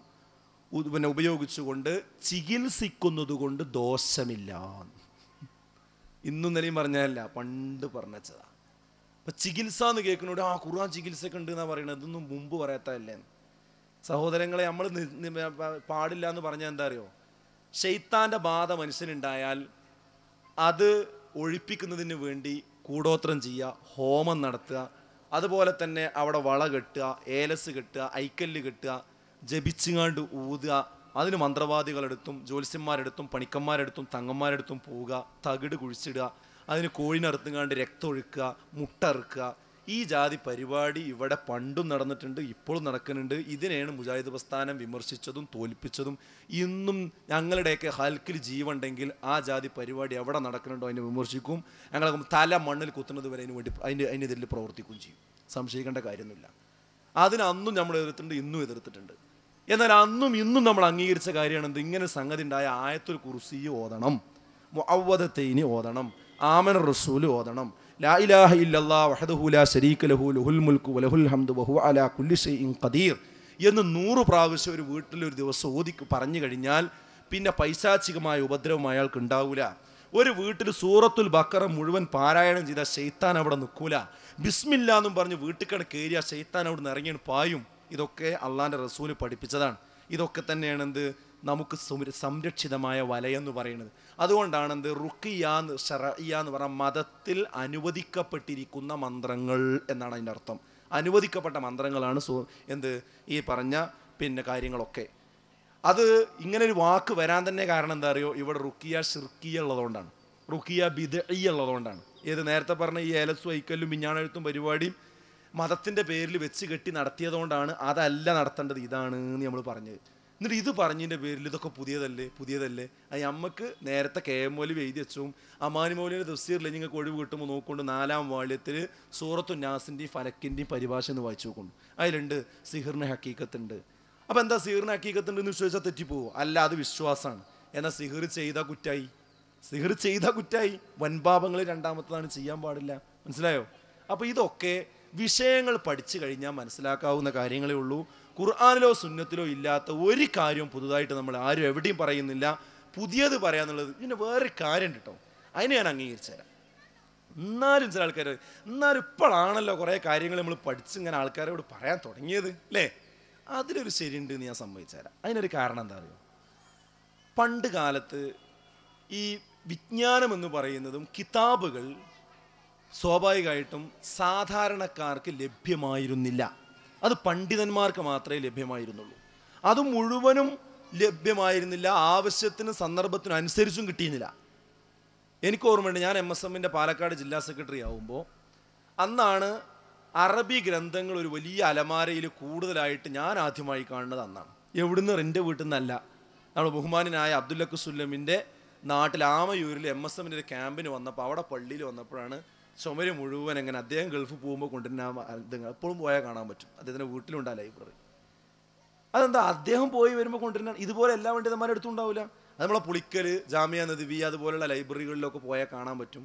പിന്നെ ഉപയോഗിച്ചുകൊണ്ട് ചികിത്സിക്കുന്നതുകൊണ്ട് ദോഷമില്ല ഇന്നും നിലയും പറഞ്ഞതല്ല പണ്ട് പറഞ്ഞതാ അപ്പം ചികിത്സ എന്ന് കേൾക്കുന്നോട് ആ ഖുർആൻ ചികിത്സയൊക്കെ ഉണ്ട് എന്നാ പറയുന്നത് ഇതൊന്നും മുമ്പ് പറയാത്തല്ലേ സഹോദരങ്ങളെ നമ്മൾ പാടില്ല എന്ന് പറഞ്ഞാൽ എന്താ അറിയോ ശൈത്താന്റെ ബാധ മനുഷ്യനുണ്ടായാൽ അത് ഒഴിപ്പിക്കുന്നതിന് വേണ്ടി കൂടോത്രം ചെയ്യുക ഹോമം നടത്തുക അതുപോലെ തന്നെ അവിടെ വള കെട്ടുക ഏലസ് കെട്ടുക ഐക്കല്ല് കെട്ടുക ജപിച്ചിങ്ങാണ്ട് ഊതുക അതിന് മന്ത്രവാദികളെടുത്തും ജ്യോത്സ്യന്മാരെടുത്തും പണിക്കന്മാരെടുത്തും തങ്ങന്മാരെടുത്തും പോവുക തകിട് കുഴിച്ചിടുക അതിന് കോഴിനറുത്തുങ്ങാണ്ട് രക്തമൊഴുക്കുക മുട്ടറുക്കുക ഈ ജാതി പരിപാടി ഇവിടെ പണ്ടും നടന്നിട്ടുണ്ട് ഇപ്പോഴും നടക്കുന്നുണ്ട് ഇതിനെയാണ് മുജാഹിദ് പ്രസ്ഥാനം വിമർശിച്ചതും തോൽപ്പിച്ചതും ഇന്നും ഞങ്ങളുടെയൊക്കെ ഹൽക്കിൽ ജീവുണ്ടെങ്കിൽ ആ ജാതി പരിപാടി എവിടെ നടക്കുന്നുണ്ടോ അതിനെ വിമർശിക്കും ഞങ്ങൾ തല മണ്ണിൽ കുത്തുന്നത് വരെ അതിന് വേണ്ടി അതിൻ്റെ അതിൻ്റെ ഇതിൽ പ്രവർത്തിക്കുകയും ചെയ്യും സംശയിക്കേണ്ട കാര്യമൊന്നുമില്ല അതിനന്നും നമ്മൾ എതിർത്തിട്ടുണ്ട് ഇന്നും എതിർത്തിട്ടുണ്ട് എന്നാൽ അന്നും ഇന്നും നമ്മൾ അംഗീകരിച്ച കാര്യമാണ് എന്ത് ഇങ്ങനെ സംഗതി ഉണ്ടായ ആയത്തുൽ കുർസി ഓതണം അവധത്തേനി ഓതണം ആമൻ റസൂൽ ഓതണം ലാ ഇലാഹ ഇല്ലല്ലാ വഹദഹു ലാ ലഹു ലഹുൽ മുൽക്കു വലഹുൽ ഹംദു വഹു അലാ കുല്ലി ഷൈഇൻ ഖദീർ എന്ന് നൂറ് പ്രാവശ്യം ഒരു വീട്ടിൽ ഒരു ദിവസം ഓതിക്ക് പറഞ്ഞു കഴിഞ്ഞാൽ പിന്നെ പൈശാചികമായ ഉപദ്രവം അയാൾക്ക് ഉണ്ടാവൂല ഒരു വീട്ടിൽ സൂറത്തുൽ ബക്കറ മുഴുവൻ പാരായണം ചെയ്താൽ ഷെയ്ത്താൻ അവിടെ നിൽക്കൂല ബിസ്മില്ല എന്നും പറഞ്ഞ് വീട്ടിൽ കണക്ക് കയറിയ ഷെയ്ത്താൻ അവിടെ നിന്ന് ഇറങ്ങിയാണ് പായും ഇതൊക്കെ അള്ളാൻ്റെ റസൂല് പഠിപ്പിച്ചതാണ് ഇതൊക്കെ തന്നെയാണ് എന്ത് നമുക്ക് സംരക്ഷിതമായ വലയെന്ന് പറയുന്നത് അതുകൊണ്ടാണ് എന്ത് റുക്കിയ ഷറയ്യ പറഞ്ഞ മതത്തിൽ അനുവദിക്കപ്പെട്ടിരിക്കുന്ന മന്ത്രങ്ങൾ എന്നാണ് അതിൻ്റെ അർത്ഥം അനുവദിക്കപ്പെട്ട മന്ത്രങ്ങളാണ് സു എന്ത് ഈ പറഞ്ഞ പിന്നെ കാര്യങ്ങളൊക്കെ അത് ഇങ്ങനെ ഒരു വാക്ക് വരാൻ തന്നെ കാരണം എന്താ അറിയോ ഇവിടെ റുക്കിയ ഷിർക്കിയ ഉള്ളതുകൊണ്ടാണ് റുക്കിയ ബിദ ഉള്ളതുകൊണ്ടാണ് ഏത് നേരത്തെ പറഞ്ഞ ഈ ഏലസ് വൈക്കലും മിഞ്ഞാണെഴുത്തും പരിപാടിയും മതത്തിൻ്റെ പേരിൽ വെച്ച് കെട്ടി നടത്തിയതുകൊണ്ടാണ് അതല്ല നടത്തേണ്ടത് ഇതാണ് എന്ന് നമ്മൾ പറഞ്ഞത് എന്നിട്ട് ഇത് പറഞ്ഞതിൻ്റെ പേരിൽ ഇതൊക്കെ പുതിയതല്ലേ പുതിയതല്ലേ അത് നമുക്ക് നേരത്തെ കെ എം മൗലി എഴുതി വെച്ചും അമാനി മൗലിയുടെ തഫ്സീറിൽ നിങ്ങൾക്ക് ഒഴിവ് കിട്ടുമ്പോൾ നോക്കൊണ്ട് നാലാം വാള്യത്തിൽ സൂറത്തു നാസിൻ്റെയും ഫലക്കിൻ്റെയും പരിഭാഷ എന്ന് വായിച്ചു നോക്കുന്നു അതിലുണ്ട് സിഹിറിന് ഹക്കീക്കത്തുണ്ട് അപ്പോൾ എന്താ സിഹിറിന് ഹക്കീക്കത്തുണ്ട് എന്ന് വിശ്വസിച്ചാൽ തെറ്റിപ്പോവോ അല്ല അത് വിശ്വാസമാണ് എന്നാൽ സിഹിർ ചെയ്ത കുറ്റായി സിഹിർ ചെയ്ത കുറ്റായി വൻപാപങ്ങളിൽ രണ്ടാമത്തതാണ് ചെയ്യാൻ പാടില്ല മനസ്സിലായോ അപ്പോൾ ഇതൊക്കെ വിഷയങ്ങൾ പഠിച്ചു കഴിഞ്ഞാൽ മനസ്സിലാക്കാവുന്ന കാര്യങ്ങളേ ഉള്ളൂ ഖുർആാനിലോ സുന്നത്തിലോ ഇല്ലാത്ത ഒരു കാര്യവും പുതുതായിട്ട് നമ്മൾ ആരും എവിടെയും പറയുന്നില്ല പുതിയത് പറയാന്നുള്ളത് പിന്നെ വേറെ കാര്യം കേട്ടോ അതിനെ ഞാൻ അംഗീകരിച്ചു തരാം എന്നാലും ചില ആൾക്കാർ എന്നാലും ഇപ്പോഴാണല്ലോ കുറേ കാര്യങ്ങൾ നമ്മൾ ഇങ്ങനെ ആൾക്കാരോട് പറയാൻ തുടങ്ങിയത് അല്ലേ അതിലൊരു ശരിയുണ്ട് എന്ന് ഞാൻ സമ്മതിച്ചു തരാം അതിനൊരു കാരണം എന്താ അറിയോ പണ്ട് കാലത്ത് ഈ വിജ്ഞാനം എന്ന് പറയുന്നതും കിതാബുകൾ സ്വാഭാവികമായിട്ടും സാധാരണക്കാർക്ക് ലഭ്യമായിരുന്നില്ല അത് പണ്ഡിതന്മാർക്ക് മാത്രമേ ലഭ്യമായിരുന്നുള്ളൂ അത് മുഴുവനും ലഭ്യമായിരുന്നില്ല ആവശ്യത്തിന് സന്ദർഭത്തിനും അനുസരിച്ചും കിട്ടിയിരുന്നില്ല എനിക്ക് ഓർമ്മയുണ്ട് ഞാൻ എം എസ് എമ്മിൻ്റെ പാലക്കാട് ജില്ലാ സെക്രട്ടറി ആകുമ്പോൾ അന്നാണ് അറബി ഗ്രന്ഥങ്ങൾ ഒരു വലിയ അലമാരയിൽ കൂടുതലായിട്ട് ഞാൻ ആദ്യമായി കാണുന്നത് അന്നാണ് എവിടുന്ന് എൻ്റെ വീട്ടിൽ നിന്നല്ല നമ്മൾ ബഹുമാനായ അബ്ദുല്ലക്കുസുല്ലമിൻ്റെ നാട്ടിൽ ആമയൂരിൽ എം എസ് എമ്മിൻ്റെ ഒരു ക്യാമ്പിന് വന്നപ്പോൾ അവിടെ പള്ളിയിൽ വന്നപ്പോഴാണ് ചുമര് മുഴുവൻ എങ്ങനെ അദ്ദേഹം ഗൾഫ് പോകുമ്പോൾ കൊണ്ടുവരുന്ന എപ്പോഴും പോയാൽ കാണാൻ പറ്റും അദ്ദേഹത്തിൻ്റെ വീട്ടിലുണ്ടാ ലൈബ്രറി അതെന്താ അദ്ദേഹം പോയി വരുമ്പോൾ കൊണ്ടുവരുന്ന ഇതുപോലെ എല്ലാ പണ്ഡിതന്മാരും എടുത്തുണ്ടാവില്ല അത് നമ്മളെ പുളിക്കൽ ജാമ്യ നദിവി അതുപോലുള്ള ലൈബ്രറികളിലൊക്കെ പോയാൽ കാണാൻ പറ്റും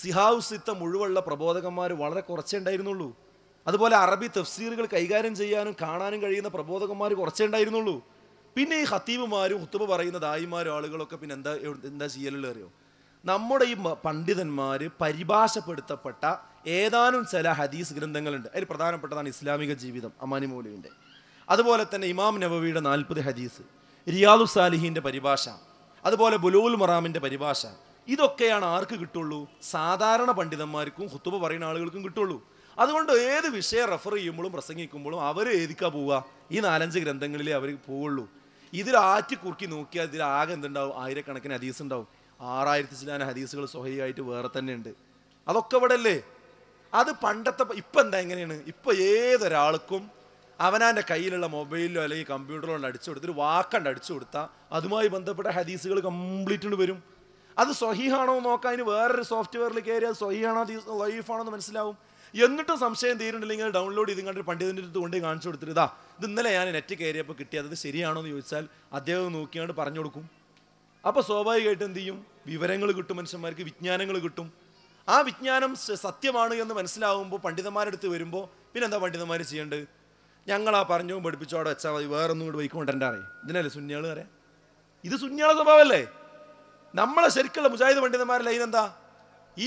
സിഹാവ് സിത്ത മുഴുവുള്ള പ്രബോധകന്മാർ വളരെ കുറച്ചേ ഉണ്ടായിരുന്നുള്ളൂ അതുപോലെ അറബി തഫ്സീറുകൾ കൈകാര്യം ചെയ്യാനും കാണാനും കഴിയുന്ന പ്രബോധകന്മാർ കുറച്ചേ ഉണ്ടായിരുന്നുള്ളൂ പിന്നെ ഈ ഹത്തീബുമാരും ഹുത്തുബ് പറയുന്ന ദായിമാരും ആളുകളൊക്കെ പിന്നെ എന്താ എന്താ ചെയ്യലുള്ളറിയോ നമ്മുടെ ഈ പണ്ഡിതന്മാർ പരിഭാഷപ്പെടുത്തപ്പെട്ട ഏതാനും ചില ഹദീസ് ഗ്രന്ഥങ്ങളുണ്ട് അതിൽ പ്രധാനപ്പെട്ടതാണ് ഇസ്ലാമിക ജീവിതം അമാനി മൗലിയുടെ അതുപോലെ തന്നെ ഇമാം നബവിയുടെ നാൽപ്പത് ഹദീസ് റിയാദു സാലിഹിൻ്റെ പരിഭാഷ അതുപോലെ ബുലൂൽ മറാമിൻ്റെ പരിഭാഷ ഇതൊക്കെയാണ് ആർക്ക് കിട്ടുള്ളൂ സാധാരണ പണ്ഡിതന്മാർക്കും ഹുത്തുബ പറയുന്ന ആളുകൾക്കും കിട്ടുള്ളൂ അതുകൊണ്ട് ഏത് വിഷയം റെഫർ ചെയ്യുമ്പോഴും പ്രസംഗിക്കുമ്പോഴും അവർ എഴുതിക്കാൻ പോവുക ഈ നാലഞ്ച് ഗ്രന്ഥങ്ങളിലേ അവർ പോവുള്ളൂ ഇതിൽ ആറ്റി കുറുക്കി നോക്കിയാൽ ഇതിൽ ആകെ എന്തുണ്ടാവും ആയിരക്കണക്കിന് ഹദീസ് ഉണ്ടാവും ആറായിരത്തി സ്ലാന ഹദീസുകൾ സ്വഹയായിട്ട് വേറെ തന്നെ ഉണ്ട് അതൊക്കെ ഇവിടെ അല്ലേ അത് പണ്ടത്തെ ഇപ്പം എന്താ എങ്ങനെയാണ് ഇപ്പം ഏതൊരാൾക്കും അവനാൻ്റെ കയ്യിലുള്ള മൊബൈലിലോ അല്ലെങ്കിൽ കമ്പ്യൂട്ടറിലോ കൊണ്ട് അടിച്ചു കൊടുത്ത് ഒരു വാക്കണ്ട് അടിച്ചു കൊടുത്താൽ അതുമായി ബന്ധപ്പെട്ട ഹദീസുകൾ കംപ്ലീറ്റ് വരും അത് സ്വഹീഹാണോ നോക്കാൻ അതിന് വേറൊരു സോഫ്റ്റ്വെയറിൽ കയറി അത് സ്വഹീഹാണോ ലൈഫാണോ എന്ന് മനസ്സിലാവും എന്നിട്ടും സംശയം തീരുന്നില്ലെങ്കിൽ ഡൗൺലോഡ് ചെയ്ത് കണ്ടിട്ട് പണ്ഡിതൻ്റെ അടുത്ത് കൊണ്ട് കാണിച്ചു കൊടുത്തിട്ട് ഇതാ ഇത് ഇന്നലെ ഞാൻ നെറ്റ് കയറിയപ്പോൾ കിട്ടിയത് അത് ശരിയാണോ എന്ന് ചോദിച്ചാൽ അദ്ദേഹം നോക്കിയാണ്ട് പറഞ്ഞു കൊടുക്കും അപ്പോൾ സ്വാഭാവികമായിട്ട് എന്ത് ചെയ്യും വിവരങ്ങൾ കിട്ടും മനുഷ്യന്മാർക്ക് വിജ്ഞാനങ്ങൾ കിട്ടും ആ വിജ്ഞാനം സത്യമാണ് എന്ന് മനസ്സിലാവുമ്പോൾ പണ്ഡിതന്മാരെടുത്ത് വരുമ്പോൾ പിന്നെന്താ പണ്ഡിതന്മാർ ചെയ്യേണ്ടത് ഞങ്ങൾ ആ പറഞ്ഞു പഠിപ്പിച്ചോ അവിടെ വെച്ചാൽ മതി ഒന്നും കൂടി വൈക്കൊണ്ടെന്റാറേ ഇതിനല്ലേ സുന്യാൾ വരെ ഇത് സുന്യാള സ്വഭാവമല്ലേ നമ്മളെ ശരിക്കുള്ള മുജാഹിദ് പണ്ഡിതന്മാരല്ല ഇതിനെന്താ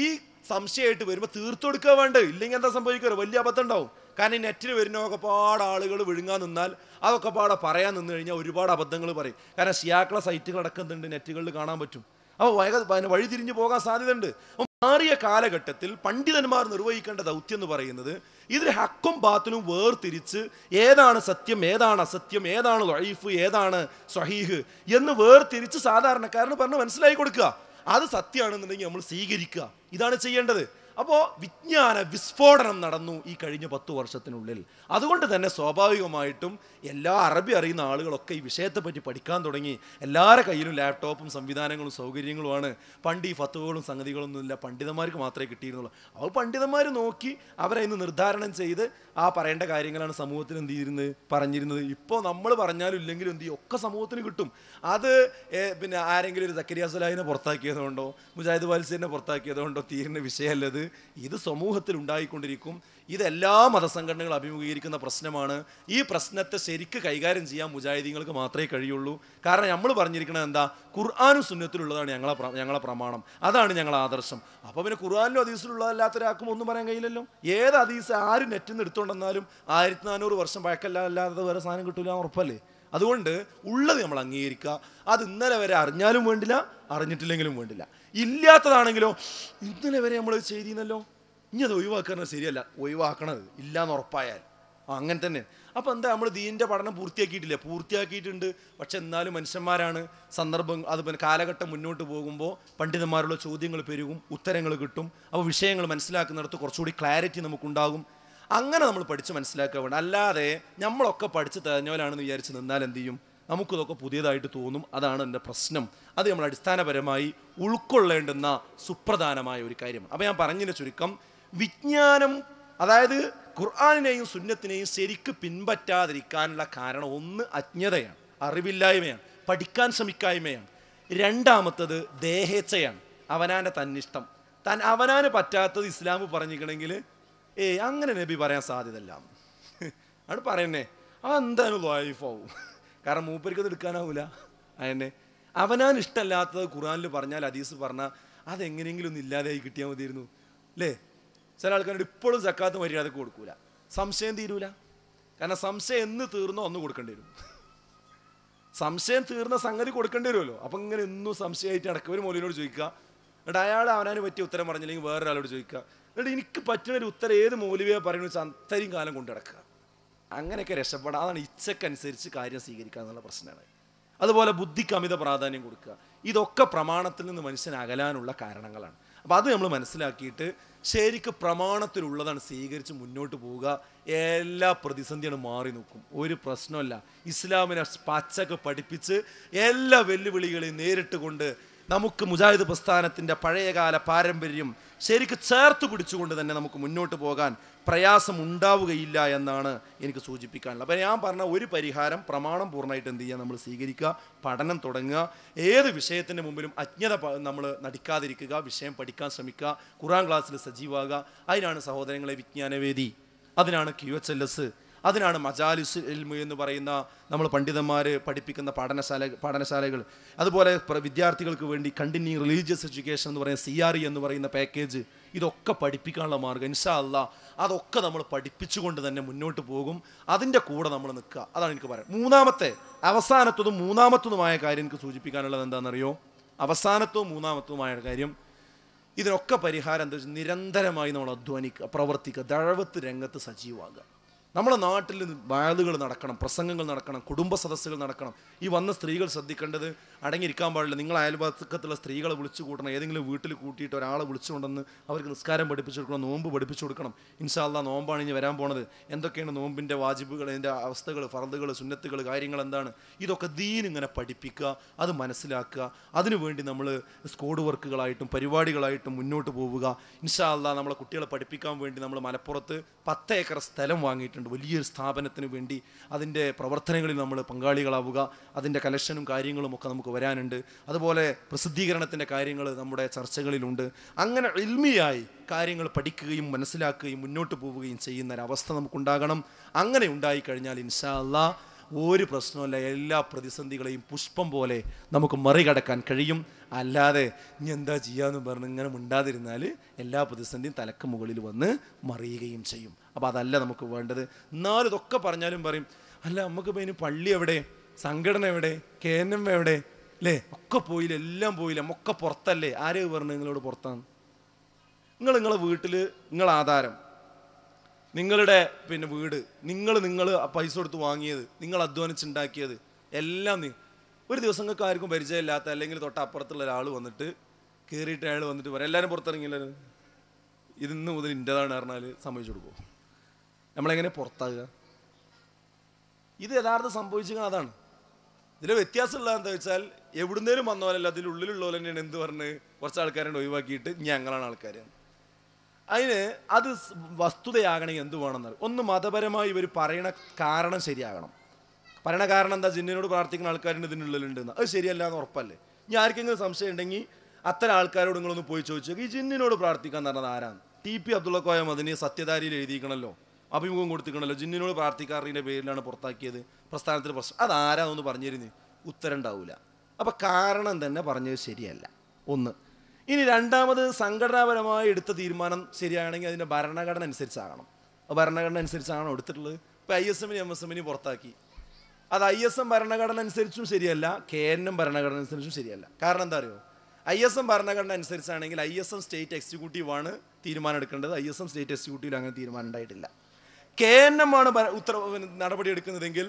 ഈ സംശയമായിട്ട് വരുമ്പോൾ തീർത്തു കൊടുക്കുക വേണ്ടത് ഇല്ലെങ്കിൽ എന്താ സംഭവിക്കാറ് വലിയ അബദ്ധം ഉണ്ടാവും കാരണം ഈ നെറ്റിൽ വരുന്നതൊക്കെ പാട് ആളുകൾ വിഴുങ്ങാൻ നിന്നാൽ അതൊക്കെ പാടെ പറയാൻ നിന്ന് കഴിഞ്ഞാൽ ഒരുപാട് അബദ്ധങ്ങൾ പറയും കാരണം സിയാക്കളെ സൈറ്റുകൾ അടക്കുന്നുണ്ട് നെറ്റുകളിൽ കാണാൻ പറ്റും അപ്പോൾ വൈ വഴിതിരിഞ്ഞു പോകാൻ സാധ്യതയുണ്ട് മാറിയ കാലഘട്ടത്തിൽ പണ്ഡിതന്മാർ നിർവഹിക്കേണ്ട ദൗത്യം എന്ന് പറയുന്നത് ഇതിൽ ഹക്കും ബാത്തിലും വേർതിരിച്ച് ഏതാണ് സത്യം ഏതാണ് അസത്യം ഏതാണ് വൈഫ് ഏതാണ് സ്വഹീഹ് എന്ന് വേർതിരിച്ച് സാധാരണക്കാരന് പറഞ്ഞ് മനസ്സിലാക്കി കൊടുക്കുക അത് സത്യമാണെന്നുണ്ടെങ്കിൽ നമ്മൾ സ്വീകരിക്കുക ഇതാണ് ചെയ്യേണ്ടത് അപ്പോൾ വിജ്ഞാന വിസ്ഫോടനം നടന്നു ഈ കഴിഞ്ഞ പത്ത് വർഷത്തിനുള്ളിൽ അതുകൊണ്ട് തന്നെ സ്വാഭാവികമായിട്ടും എല്ലാ അറബി അറിയുന്ന ആളുകളൊക്കെ ഈ വിഷയത്തെപ്പറ്റി പഠിക്കാൻ തുടങ്ങി എല്ലാവരുടെ കയ്യിലും ലാപ്ടോപ്പും സംവിധാനങ്ങളും സൗകര്യങ്ങളുമാണ് പണ്ട് ഈ ഫത്തുവകളും സംഗതികളൊന്നുമില്ല പണ്ഡിതന്മാർക്ക് മാത്രമേ കിട്ടിയിരുന്നുള്ളൂ അപ്പോൾ പണ്ഡിതന്മാർ നോക്കി അവരെ ഇന്ന് നിർദ്ധാരണം ചെയ്ത് ആ പറയേണ്ട കാര്യങ്ങളാണ് സമൂഹത്തിന് എന്ത് ചെയ്തിരുന്നത് പറഞ്ഞിരുന്നത് ഇപ്പോൾ നമ്മൾ പറഞ്ഞാലും ഇല്ലെങ്കിലും എന്ത് ഒക്കെ സമൂഹത്തിന് കിട്ടും അത് പിന്നെ ആരെങ്കിലും ഒരു സക്കരിയ പുറത്താക്കിയതുകൊണ്ടോ മുജാഹിദ് വാൽസീനെ പുറത്താക്കിയതുകൊണ്ടോ തീരുന്ന വിഷയമല്ലത് ഇത് സമൂഹത്തിൽ ഉണ്ടായിക്കൊണ്ടിരിക്കും ഇതെല്ലാ മതസംഘടനകൾ മതസംഘടനകളും അഭിമുഖീകരിക്കുന്ന പ്രശ്നമാണ് ഈ പ്രശ്നത്തെ ശരിക്ക് കൈകാര്യം ചെയ്യാൻ മുജാഹിദീങ്ങൾക്ക് മാത്രമേ കഴിയുള്ളൂ കാരണം നമ്മൾ പറഞ്ഞിരിക്കുന്നത് എന്താ ഖുർആാനും സുന്നത്തിലുള്ളതാണ് ഞങ്ങളെ ഞങ്ങളെ പ്രമാണം അതാണ് ഞങ്ങളെ ആദർശം അപ്പോൾ പിന്നെ ഖുർആാനിലും ഒരാൾക്കും ഒന്നും പറയാൻ കഴിയില്ലല്ലോ ഏത് അതീസ് ആര് നെറ്റിൽ നിന്ന് എടുത്തുകൊണ്ടെന്നാലും ആയിരത്തി നാനൂറ് വർഷം പഴക്കല്ലാതെ വേറെ സാധനം കിട്ടില്ല ഉറപ്പല്ലേ അതുകൊണ്ട് ഉള്ളത് നമ്മൾ അംഗീകരിക്കുക അത് ഇന്നലെ വരെ അറിഞ്ഞാലും വേണ്ടില്ല അറിഞ്ഞിട്ടില്ലെങ്കിലും വേണ്ടില്ല ഇല്ലാത്തതാണെങ്കിലോ ഇന്നലെ വരെ നമ്മൾ ശരിയെന്നല്ലോ ഇനി അത് ഒഴിവാക്കുന്നത് ശരിയല്ല ഒഴിവാക്കണത് ഇല്ലാന്ന് ഉറപ്പായാൽ അങ്ങനെ തന്നെ അപ്പോൾ എന്താ നമ്മൾ ദീൻ്റെ പഠനം പൂർത്തിയാക്കിയിട്ടില്ല പൂർത്തിയാക്കിയിട്ടുണ്ട് പക്ഷെ എന്നാലും മനുഷ്യന്മാരാണ് സന്ദർഭം അതുപോലെ കാലഘട്ടം മുന്നോട്ട് പോകുമ്പോൾ പണ്ഡിതന്മാരുള്ള ചോദ്യങ്ങൾ പെരുകും ഉത്തരങ്ങൾ കിട്ടും അപ്പോൾ വിഷയങ്ങൾ മനസ്സിലാക്കുന്നിടത്ത് കുറച്ചുകൂടി ക്ലാരിറ്റി നമുക്കുണ്ടാകും അങ്ങനെ നമ്മൾ പഠിച്ച് മനസ്സിലാക്കുക വേണം അല്ലാതെ നമ്മളൊക്കെ പഠിച്ച് തെരഞ്ഞോലാണെന്ന് വിചാരിച്ച് നിന്നാൽ എന്ത് ചെയ്യും നമുക്കിതൊക്കെ പുതിയതായിട്ട് തോന്നും അതാണ് എൻ്റെ പ്രശ്നം അത് നമ്മൾ അടിസ്ഥാനപരമായി ഉൾക്കൊള്ളേണ്ടുന്ന സുപ്രധാനമായ ഒരു കാര്യമാണ് അപ്പം ഞാൻ പറഞ്ഞതിൻ്റെ ചുരുക്കം വിജ്ഞാനം അതായത് ഖുർആാനിനെയും സുന്നത്തിനെയും ശരിക്ക് പിൻപറ്റാതിരിക്കാനുള്ള കാരണം ഒന്ന് അജ്ഞതയാണ് അറിവില്ലായ്മയാണ് പഠിക്കാൻ ശ്രമിക്കായ്മയാണ് രണ്ടാമത്തത് ദേഹേച്ഛയാണ് അവനാൻ്റെ തന്നിഷ്ടം താൻ അവനാന് പറ്റാത്തത് ഇസ്ലാം പറഞ്ഞിരിക്കണമെങ്കിൽ ഏ അങ്ങനെ നബി പറയാൻ സാധ്യതല്ല [laughs] ആണ് പറയുന്നേ അതെന്തായാലും ലൈഫാവും കാരണം മൂപ്പരിക്കത് എടുക്കാനാവില്ല അതന്നെ അവനാൻ ഇഷ്ടമല്ലാത്തത് ഖുറാനിൽ പറഞ്ഞാൽ അദീസ് പറഞ്ഞാൽ അതെങ്ങനെയെങ്കിലും ഒന്ന് ഇല്ലാതെയായി കിട്ടിയാൽ മതിയായിരുന്നു അല്ലേ ചില ആൾക്കാരോട് ഇപ്പോഴും സക്കാത്ത് മര്യാദക്ക് കൊടുക്കൂല സംശയം തീരൂല കാരണം സംശയം എന്ന് തീർന്നോ ഒന്ന് കൊടുക്കേണ്ടി വരും സംശയം തീർന്ന സംഗതി കൊടുക്കേണ്ടി വരുമല്ലോ അപ്പം ഇങ്ങനെ എന്നും സംശയമായിട്ട് നടക്കുക ഒരു ചോദിക്കുക എന്നിട്ട് അയാൾ അവനാന് പറ്റിയ ഉത്തരം പറഞ്ഞില്ലെങ്കിൽ വേറൊരാളോട് ചോദിക്കുക എന്നിട്ട് എനിക്ക് പറ്റുന്ന ഒരു ഉത്തരം ഏത് മൗലികയെ പറയുന്നത് അത്രയും കാലം കൊണ്ടു നടക്കുക അങ്ങനെയൊക്കെ രക്ഷപ്പെടാം അതാണ് ഇച്ഛക്കനുസരിച്ച് കാര്യം സ്വീകരിക്കുക എന്നുള്ള പ്രശ്നമാണ് അതുപോലെ ബുദ്ധിക്ക് അമിത പ്രാധാന്യം കൊടുക്കുക ഇതൊക്കെ പ്രമാണത്തിൽ നിന്ന് മനുഷ്യൻ അകലാനുള്ള കാരണങ്ങളാണ് അപ്പോൾ അത് നമ്മൾ മനസ്സിലാക്കിയിട്ട് ശരിക്ക് പ്രമാണത്തിലുള്ളതാണ് സ്വീകരിച്ച് മുന്നോട്ട് പോവുക എല്ലാ പ്രതിസന്ധികളും മാറി നിൽക്കും ഒരു പ്രശ്നമല്ല ഇസ്ലാമിനെ പച്ചക്ക് പഠിപ്പിച്ച് എല്ലാ വെല്ലുവിളികളെയും നേരിട്ട് കൊണ്ട് നമുക്ക് മുജാഹിദ് പ്രസ്ഥാനത്തിൻ്റെ പഴയകാല പാരമ്പര്യം ശരിക്ക് ചേർത്ത് പിടിച്ചുകൊണ്ട് തന്നെ നമുക്ക് മുന്നോട്ട് പോകാൻ പ്രയാസം ഉണ്ടാവുകയില്ല എന്നാണ് എനിക്ക് സൂചിപ്പിക്കാനുള്ളത് അപ്പോൾ ഞാൻ പറഞ്ഞ ഒരു പരിഹാരം പ്രമാണം പൂർണ്ണമായിട്ട് എന്ത് ചെയ്യുക നമ്മൾ സ്വീകരിക്കുക പഠനം തുടങ്ങുക ഏത് വിഷയത്തിൻ്റെ മുമ്പിലും അജ്ഞത നമ്മൾ നടിക്കാതിരിക്കുക വിഷയം പഠിക്കാൻ ശ്രമിക്കുക ഖുറാൻ ക്ലാസ്സിൽ സജീവാകുക അതിനാണ് സഹോദരങ്ങളെ വിജ്ഞാനവേദി അതിനാണ് ക്യു എച്ച് എൽ എസ് അതിനാണ് മജാലിസ് ഇൽമു എന്ന് പറയുന്ന നമ്മൾ പണ്ഡിതന്മാർ പഠിപ്പിക്കുന്ന പഠനശാല പഠനശാലകൾ അതുപോലെ വിദ്യാർത്ഥികൾക്ക് വേണ്ടി കണ്ടിന്യൂ റിലീജിയസ് എഡ്യൂക്കേഷൻ എന്ന് പറയുന്ന സി ആർ ഇ എന്ന് പറയുന്ന പാക്കേജ് ഇതൊക്കെ പഠിപ്പിക്കാനുള്ള മാർഗ്ഗം ഇൻഷാ അല്ല അതൊക്കെ നമ്മൾ പഠിപ്പിച്ചുകൊണ്ട് തന്നെ മുന്നോട്ട് പോകും അതിൻ്റെ കൂടെ നമ്മൾ നിൽക്കുക അതാണ് എനിക്ക് പറയാം മൂന്നാമത്തെ അവസാനത്തതും മൂന്നാമത്തതുമായ കാര്യം എനിക്ക് സൂചിപ്പിക്കാനുള്ളത് എന്താണെന്നറിയോ അവസാനത്തവും മൂന്നാമത്തതുമായ കാര്യം ഇതിനൊക്കെ പരിഹാരം എന്താ വെച്ചാൽ നിരന്തരമായി നമ്മൾ അധ്വാനിക്കുക പ്രവർത്തിക്കുക ദഴവത്ത് രംഗത്ത് സജീവമാകുക നമ്മുടെ നാട്ടിൽ വയലുകൾ നടക്കണം പ്രസംഗങ്ങൾ നടക്കണം കുടുംബ സദസ്സുകൾ നടക്കണം ഈ വന്ന സ്ത്രീകൾ ശ്രദ്ധിക്കേണ്ടത് അടങ്ങിയിരിക്കാൻ പാടില്ല നിങ്ങൾ അയൽപക്കത്തുള്ള സ്ത്രീകളെ വിളിച്ചു കൂട്ടണം ഏതെങ്കിലും വീട്ടിൽ കൂട്ടിയിട്ട് ഒരാളെ വിളിച്ചുകൊണ്ടെന്ന് അവർക്ക് നിസ്കാരം പഠിപ്പിച്ചു കൊടുക്കണം നോമ്പ് പഠിപ്പിച്ചു കൊടുക്കണം ഇൻഷാല്ല നോമ്പാണ് ഇനി വരാൻ പോണത് എന്തൊക്കെയാണ് നോമ്പിൻ്റെ വാജിബുകൾ അതിൻ്റെ അവസ്ഥകൾ ഫറദുകൾ സുന്നത്തുകൾ കാര്യങ്ങൾ എന്താണ് ഇതൊക്കെ ദീനിങ്ങനെ പഠിപ്പിക്കുക അത് മനസ്സിലാക്കുക അതിനുവേണ്ടി നമ്മൾ സ്കോഡ് വർക്കുകളായിട്ടും പരിപാടികളായിട്ടും മുന്നോട്ട് പോവുക ഇൻഷാല്ല നമ്മളെ കുട്ടികളെ പഠിപ്പിക്കാൻ വേണ്ടി നമ്മൾ മലപ്പുറത്ത് പത്ത് ഏക്കർ സ്ഥലം വാങ്ങിയിട്ടുണ്ട് ചെയ്തിട്ടുണ്ട് വലിയൊരു സ്ഥാപനത്തിന് വേണ്ടി അതിൻ്റെ പ്രവർത്തനങ്ങളിൽ നമ്മൾ പങ്കാളികളാവുക അതിൻ്റെ കലക്ഷനും കാര്യങ്ങളും ഒക്കെ നമുക്ക് വരാനുണ്ട് അതുപോലെ പ്രസിദ്ധീകരണത്തിൻ്റെ കാര്യങ്ങൾ നമ്മുടെ ചർച്ചകളിലുണ്ട് അങ്ങനെ എൽമിയായി കാര്യങ്ങൾ പഠിക്കുകയും മനസ്സിലാക്കുകയും മുന്നോട്ട് പോവുകയും ചെയ്യുന്ന ഒരവസ്ഥ നമുക്കുണ്ടാകണം അങ്ങനെ ഉണ്ടായിക്കഴിഞ്ഞാൽ ഇൻഷാ അള്ളാഹ് ഒരു പ്രശ്നവുമില്ല എല്ലാ പ്രതിസന്ധികളെയും പുഷ്പം പോലെ നമുക്ക് മറികടക്കാൻ കഴിയും അല്ലാതെ ഇനി എന്താ ചെയ്യാന്ന് പറഞ്ഞ് ഇങ്ങനെ മിണ്ടാതിരുന്നാൽ എല്ലാ പ്രതിസന്ധിയും തലക്ക് മുകളിൽ വന്ന് മറിയുകയും ചെയ്യും അപ്പോൾ അതല്ല നമുക്ക് വേണ്ടത് എന്നാലും ഇതൊക്കെ പറഞ്ഞാലും പറയും അല്ല നമുക്കിപ്പോൾ ഇനി പള്ളി എവിടെ സംഘടന എവിടെ കെ എൻ എം എവിടെ അല്ലേ ഒക്കെ പോയില്ല എല്ലാം പോയില്ല ഒക്കെ പുറത്തല്ലേ ആരെയും പറഞ്ഞു നിങ്ങളോട് പുറത്താണ് നിങ്ങൾ നിങ്ങളെ വീട്ടിൽ നിങ്ങളാധാരം നിങ്ങളുടെ പിന്നെ വീട് നിങ്ങൾ നിങ്ങൾ പൈസ കൊടുത്ത് വാങ്ങിയത് നിങ്ങൾ അധ്വാനിച്ചുണ്ടാക്കിയത് എല്ലാം ഒരു ദിവസം നിങ്ങൾക്ക് ആർക്കും പരിചയമില്ലാത്ത അല്ലെങ്കിൽ തൊട്ട് അപ്പുറത്തുള്ള ഒരാൾ വന്നിട്ട് കയറിയിട്ട് അയാൾ വന്നിട്ട് പറയാം എല്ലാവരും പുറത്തിറങ്ങിയില്ല ഇതിന്ന് മുതൽ ഇൻ്റെതാണ് പറഞ്ഞാൽ സംഭവിച്ചു കൊടുക്കും നമ്മളെങ്ങനെ പുറത്താകുക ഇത് യഥാർത്ഥം സംഭവിച്ചിരിക്കുന്നത് അതാണ് ഇതിലെ വ്യത്യാസമുള്ള എന്താ വെച്ചാൽ എവിടുന്നേലും വന്ന പോലല്ല അതിലുള്ളിലുള്ള പോലെ തന്നെയാണ് എന്ത് പറഞ്ഞ് കുറച്ച് ആൾക്കാരെ ഒഴിവാക്കിയിട്ട് ഞങ്ങളാണ് ആൾക്കാരാണ് അതിന് അത് വസ്തുതയാകണമെങ്കിൽ എന്ത് വേണമെന്ന് ഒന്ന് മതപരമായി ഇവർ പറയണ കാരണം ശരിയാകണം പറയണ കാരണം എന്താ ജിന്നിനോട് പ്രാർത്ഥിക്കുന്ന ആൾക്കാരുണ്ട് ഇതിനുള്ളിലുണ്ടെന്ന് അത് ശരിയല്ല എന്ന് ഉറപ്പല്ലേ ഇനി ആർക്കെങ്കിലും സംശയം ഉണ്ടെങ്കിൽ അത്തരം ആൾക്കാരോട് നിങ്ങളൊന്ന് പോയി ചോദിച്ചു ഈ ജിന്നിനോട് പ്രാർത്ഥിക്കാൻ പറഞ്ഞത് ആരാണ് ടി പി അബ്ദുള്ള കോയ മദിനി സത്യധാരിയിൽ എഴുതിയിക്കണല്ലോ അഭിമുഖം കൊടുത്തിക്കണല്ലോ ജിന്നിനോട് പ്രാർത്ഥിക്കാറിൻ്റെ പേരിലാണ് പുറത്താക്കിയത് പ്രസ്ഥാനത്തിൽ പ്രശ്നം ആരാന്നൊന്ന് പറഞ്ഞിരുന്നു ഉത്തരം ഉണ്ടാവില്ല അപ്പം കാരണം തന്നെ പറഞ്ഞത് ശരിയല്ല ഒന്ന് ഇനി രണ്ടാമത് സംഘടനാപരമായി എടുത്ത തീരുമാനം ശരിയാണെങ്കിൽ അതിൻ്റെ ഭരണഘടന അനുസരിച്ചാകണം ഭരണഘടന അനുസരിച്ചാണോ എടുത്തിട്ടുള്ളത് ഇപ്പോൾ ഐ എസ് എമ്മിനെ എം എസ് എമ്മിനെ പുറത്താക്കി അത് ഐ എസ് എം ഭരണഘടന അനുസരിച്ചും ശരിയല്ല കെ എൻ എം ഭരണഘടന അനുസരിച്ചും ശരിയല്ല കാരണം എന്താ അറിയോ ഐ എസ് എം ഭരണഘടന അനുസരിച്ചാണെങ്കിൽ ഐ എസ് എം സ്റ്റേറ്റ് എക്സിക്യൂട്ടീവാണ് തീരുമാനം എടുക്കേണ്ടത് ഐ എസ് എം സ്റ്റേറ്റ് എക്സിക്യൂട്ടീവിൽ അങ്ങനെ തീരുമാനം ഉണ്ടായിട്ടില്ല കെ എൻ എം ആണ് ഉത്തര നടപടി എടുക്കുന്നതെങ്കിൽ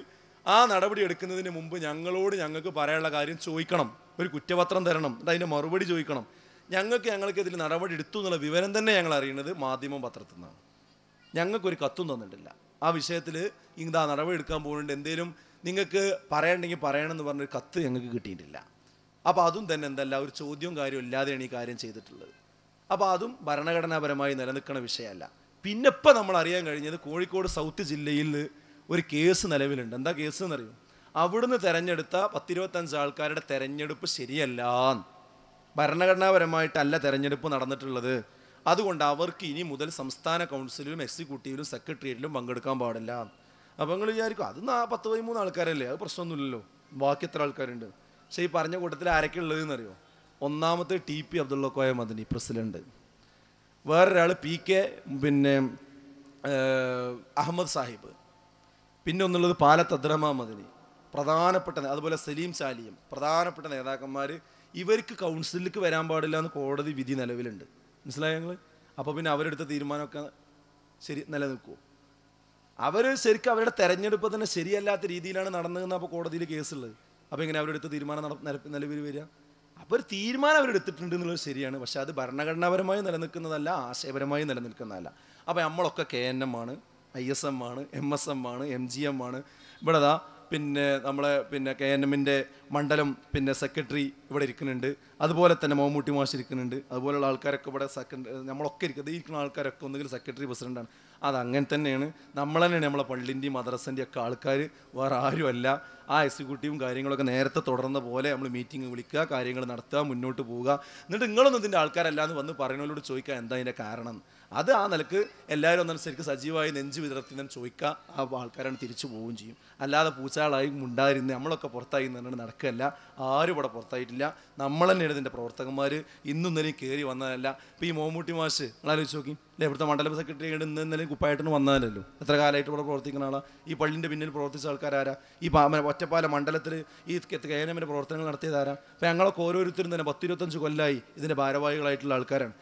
ആ നടപടി എടുക്കുന്നതിന് മുമ്പ് ഞങ്ങളോട് ഞങ്ങൾക്ക് പറയാനുള്ള കാര്യം ചോദിക്കണം ഒരു കുറ്റപത്രം തരണം അതിൻ്റെ മറുപടി ചോദിക്കണം ഞങ്ങൾക്ക് ഞങ്ങൾക്ക് ഇതിൽ നടപടി എടുത്തു എന്നുള്ള വിവരം തന്നെ ഞങ്ങൾ അറിയുന്നത് മാധ്യമം പത്രത്തിൽ നിന്നാണ് ഞങ്ങൾക്കൊരു കത്തും തന്നിട്ടില്ല ആ വിഷയത്തിൽ ഇതാ നടപടി എടുക്കാൻ പോകുന്നുണ്ട് എന്തേലും നിങ്ങൾക്ക് പറയണ്ടെങ്കിൽ പറയണമെന്ന് പറഞ്ഞൊരു കത്ത് ഞങ്ങൾക്ക് കിട്ടിയിട്ടില്ല അപ്പോൾ അതും തന്നെ എന്തല്ല ഒരു ചോദ്യവും കാര്യവും ഇല്ലാതെയാണ് ഈ കാര്യം ചെയ്തിട്ടുള്ളത് അപ്പോൾ അതും ഭരണഘടനാപരമായി നിലനിൽക്കുന്ന വിഷയമല്ല പിന്നെ ഇപ്പം നമ്മൾ അറിയാൻ കഴിഞ്ഞത് കോഴിക്കോട് സൗത്ത് ജില്ലയിൽ ഒരു കേസ് നിലവിലുണ്ട് എന്താ കേസ് എന്നറിയും അവിടുന്ന് തെരഞ്ഞെടുത്ത പത്തിരുപത്തഞ്ച് ആൾക്കാരുടെ തെരഞ്ഞെടുപ്പ് ശരിയല്ലാന്ന് ഭരണഘടനാപരമായിട്ടല്ല തെരഞ്ഞെടുപ്പ് നടന്നിട്ടുള്ളത് അതുകൊണ്ട് അവർക്ക് ഇനി മുതൽ സംസ്ഥാന കൗൺസിലും എക്സിക്യൂട്ടീവിലും സെക്രട്ടേറിയറ്റിലും പങ്കെടുക്കാൻ പാടില്ല അപ്പോൾ നിങ്ങൾ വിചാരിക്കും അത് നാ പത്ത് പതിമൂന്ന് ആൾക്കാരല്ലേ അത് പ്രശ്നമൊന്നുമില്ലല്ലോ ബാക്കി എത്ര ആൾക്കാരുണ്ട് പക്ഷെ ഈ പറഞ്ഞ കൂട്ടത്തിൽ ആരൊക്കെ ഉള്ളതെന്ന് അറിയോ ഒന്നാമത്തെ T P Abdulla Koya Madani president വേറൊരാൾ പി കെ പിന്നെ അഹമ്മദ് സാഹിബ് പിന്നെ ഒന്നുള്ളത് പാലത്ത് അദ്രഹ്മാ മദനി പ്രധാനപ്പെട്ട അതുപോലെ സലീം ചാലിയും പ്രധാനപ്പെട്ട നേതാക്കന്മാർ ഇവർക്ക് കൗൺസിലിലേക്ക് വരാൻ പാടില്ല എന്ന് കോടതി വിധി നിലവിലുണ്ട് മനസ്സിലായോ ഞങ്ങൾ അപ്പോൾ പിന്നെ അവരെടുത്ത തീരുമാനമൊക്കെ ശരി നിലനിൽക്കുമോ അവർ ശരിക്കും അവരുടെ തെരഞ്ഞെടുപ്പ് തന്നെ ശരിയല്ലാത്ത രീതിയിലാണ് നടന്നതെന്ന് അപ്പോൾ കോടതിയിൽ കേസുള്ളത് അപ്പോൾ ഇങ്ങനെ അവരെടുത്ത തീരുമാനം നട നിലവിൽ വരിക അപ്പോൾ ഒരു തീരുമാനം അവരെടുത്തിട്ടുണ്ട് എന്നുള്ളത് ശരിയാണ് പക്ഷെ അത് ഭരണഘടനാപരമായി നിലനിൽക്കുന്നതല്ല ആശയപരമായി നിലനിൽക്കുന്നതല്ല അപ്പോൾ നമ്മളൊക്കെ കെ എൻ എം ആണ് ഐ എസ് എം ആണ് എം എസ് എം ആണ് എം ജി എം ആണ് ഇവിടെ പിന്നെ നമ്മളെ പിന്നെ കെ എൻ എമ്മിൻ്റെ മണ്ഡലം പിന്നെ സെക്രട്ടറി ഇവിടെ ഇരിക്കുന്നുണ്ട് അതുപോലെ തന്നെ മോമൂട്ടി മാഷ് ഇരിക്കുന്നുണ്ട് അതുപോലെയുള്ള ആൾക്കാരൊക്കെ ഇവിടെ സെക്കൻഡ് നമ്മളൊക്കെ ഇരിക്കുന്നത് ഇരിക്കുന്ന ആൾക്കാരൊക്കെ ഒന്നുകിൽ സെക്രട്ടറി പ്രസിഡൻ്റാണ് അതങ്ങനെ തന്നെയാണ് നമ്മൾ തന്നെയാണ് നമ്മളെ പള്ളിൻ്റെയും മദ്രസൻ്റെയും ഒക്കെ ആൾക്കാർ വേറെ ആരുമല്ല ആ എക്സിക്യൂട്ടീവും കാര്യങ്ങളൊക്കെ നേരത്തെ തുടർന്ന പോലെ നമ്മൾ മീറ്റിംഗ് വിളിക്കുക കാര്യങ്ങൾ നടത്തുക മുന്നോട്ട് പോവുക എന്നിട്ട് നിങ്ങളൊന്നും ഇതിൻ്റെ ആൾക്കാരല്ലാന്ന് വന്ന് പറയുന്നവരോട് ചോദിക്കുക എന്താ അതിൻ്റെ കാരണം അത് ആ നിലക്ക് എല്ലാവരും ഒന്നനുസരിച്ച് സജീവമായി നെഞ്ചു വിതർത്തി നിന്ന് ചോദിക്കുക ആ ആൾക്കാരാണ് തിരിച്ചു പോവുകയും ചെയ്യും അല്ലാതെ പൂച്ചാളായി ഉണ്ടായിരുന്ന നമ്മളൊക്കെ പുറത്തായി നിന്നാണ് നടക്കുകയല്ല ആരും ഇവിടെ പുറത്തായിട്ടില്ല നമ്മൾ തന്നെ ഇതിൻ്റെ പ്രവർത്തകന്മാർ ഇന്നും ഇന്നലെയും കയറി വന്നതല്ല ഇപ്പോൾ ഈ മോമൂട്ടി മാഷ് ആലോചിച്ച് നോക്കി അല്ലേ ഇവിടുത്തെ മണ്ഡലം സെക്രട്ടറി ഇന്ന് ഇന്നലെ കുപ്പായിട്ടിന് വന്നതല്ലല്ലോ എത്ര കാലമായിട്ട് ഇവിടെ പ്രവർത്തിക്കുന്ന ആളാ ഈ പള്ളിൻ്റെ പിന്നിൽ പ്രവർത്തിച്ച ആൾക്കാരാരാ ഈ ഒറ്റപ്പാല മണ്ഡലത്തിൽ ഈ കേനമിൻ്റെ പ്രവർത്തനങ്ങൾ നടത്തിയതാരാ അപ്പോൾ ഞങ്ങളൊക്കെ ഓരോരുത്തരും തന്നെ പത്തിരുപത്തഞ്ച് കൊല്ലമായി ഇതിൻ്റെ ഭാരവാഹികളായിട്ടുള്ള ആൾക്കാരാണ്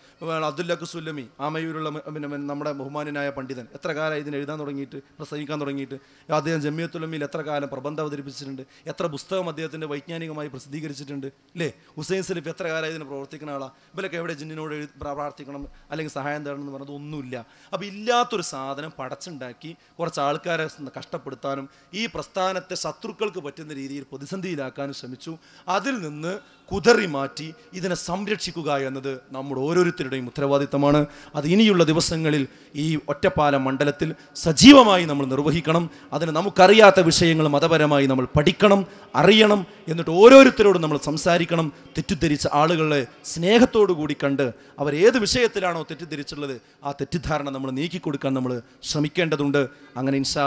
അബ്ദുല്ലക്ക് സുല്ലമി ആമയൂരുള്ള പിന്നെ നമ്മുടെ ബഹുമാനനായ പണ്ഡിതൻ എത്ര കാലമായി ഇതിന് എഴുതാൻ തുടങ്ങിയിട്ട് പ്രസംഗിക്കാൻ തുടങ്ങിയിട്ട് അദ്ദേഹം ജമ്മിയത്തുലമിയിൽ എത്ര കാലം പ്രബന്ധം അവതരിപ്പിച്ചിട്ടുണ്ട് എത്ര പുസ്തകം അദ്ദേഹത്തിൻ്റെ വൈജ്ഞാനികമായി പ്രസിദ്ധീകരിച്ചിട്ടുണ്ട് അല്ലേ ഹുസൈൻ സലിഫ് എത്ര കാലം ഇതിന് പ്രവർത്തിക്കുന്ന ആളാണ് ഇവരൊക്കെ എവിടെ ജിന്നിനോട് പ്രാർത്ഥിക്കണം അല്ലെങ്കിൽ സഹായം തേടണം എന്ന് പറഞ്ഞത് ഒന്നുമില്ല അപ്പോൾ ഇല്ലാത്തൊരു സാധനം പടച്ചുണ്ടാക്കി കുറച്ച് ആൾക്കാരെ കഷ്ടപ്പെടുത്താനും ഈ പ്രസ്ഥാനത്തെ ശത്രുക്കൾക്ക് പറ്റുന്ന രീതിയിൽ പ്രതിസന്ധിയിലാക്കാനും ശ്രമിച്ചു അതിൽ നിന്ന് കുതറി മാറ്റി ഇതിനെ സംരക്ഷിക്കുക എന്നത് നമ്മുടെ ഓരോരുത്തരുടെയും ഉത്തരവാദിത്തമാണ് അത് ഇനിയുള്ള ദിവസങ്ങളിൽ ഈ ഒറ്റപ്പാലം മണ്ഡലത്തിൽ സജീവമായി നമ്മൾ നിർവഹിക്കണം അതിന് നമുക്കറിയാത്ത വിഷയങ്ങൾ മതപരമായി നമ്മൾ പഠിക്കണം അറിയണം എന്നിട്ട് ഓരോരുത്തരോടും നമ്മൾ സംസാരിക്കണം തെറ്റിദ്ധരിച്ച ആളുകളെ സ്നേഹത്തോടു കൂടി കണ്ട് അവർ ഏത് വിഷയത്തിലാണോ തെറ്റിദ്ധരിച്ചുള്ളത് ആ തെറ്റിദ്ധാരണ നമ്മൾ നീക്കിക്കൊടുക്കാൻ നമ്മൾ ശ്രമിക്കേണ്ടതുണ്ട് അങ്ങനെ ഇൻഷാ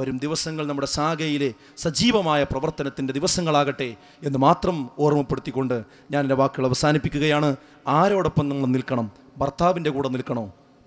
വരും ദിവസങ്ങൾ നമ്മുടെ സാഗയിലെ സജീവമായ പ്രവർത്തനത്തിൻ്റെ ദിവസങ്ങളാകട്ടെ എന്ന് മാത്രം ഓർമ്മപ്പെടുത്തിക്കൊണ്ട് ഞാൻ എൻ്റെ വാക്കുകൾ അവസാനിപ്പിക്കുകയാണ് ആരോടൊപ്പം നമ്മൾ നിൽക്കണം ഭർത്താവിൻ്റെ കൂടെ നിൽക്കണോ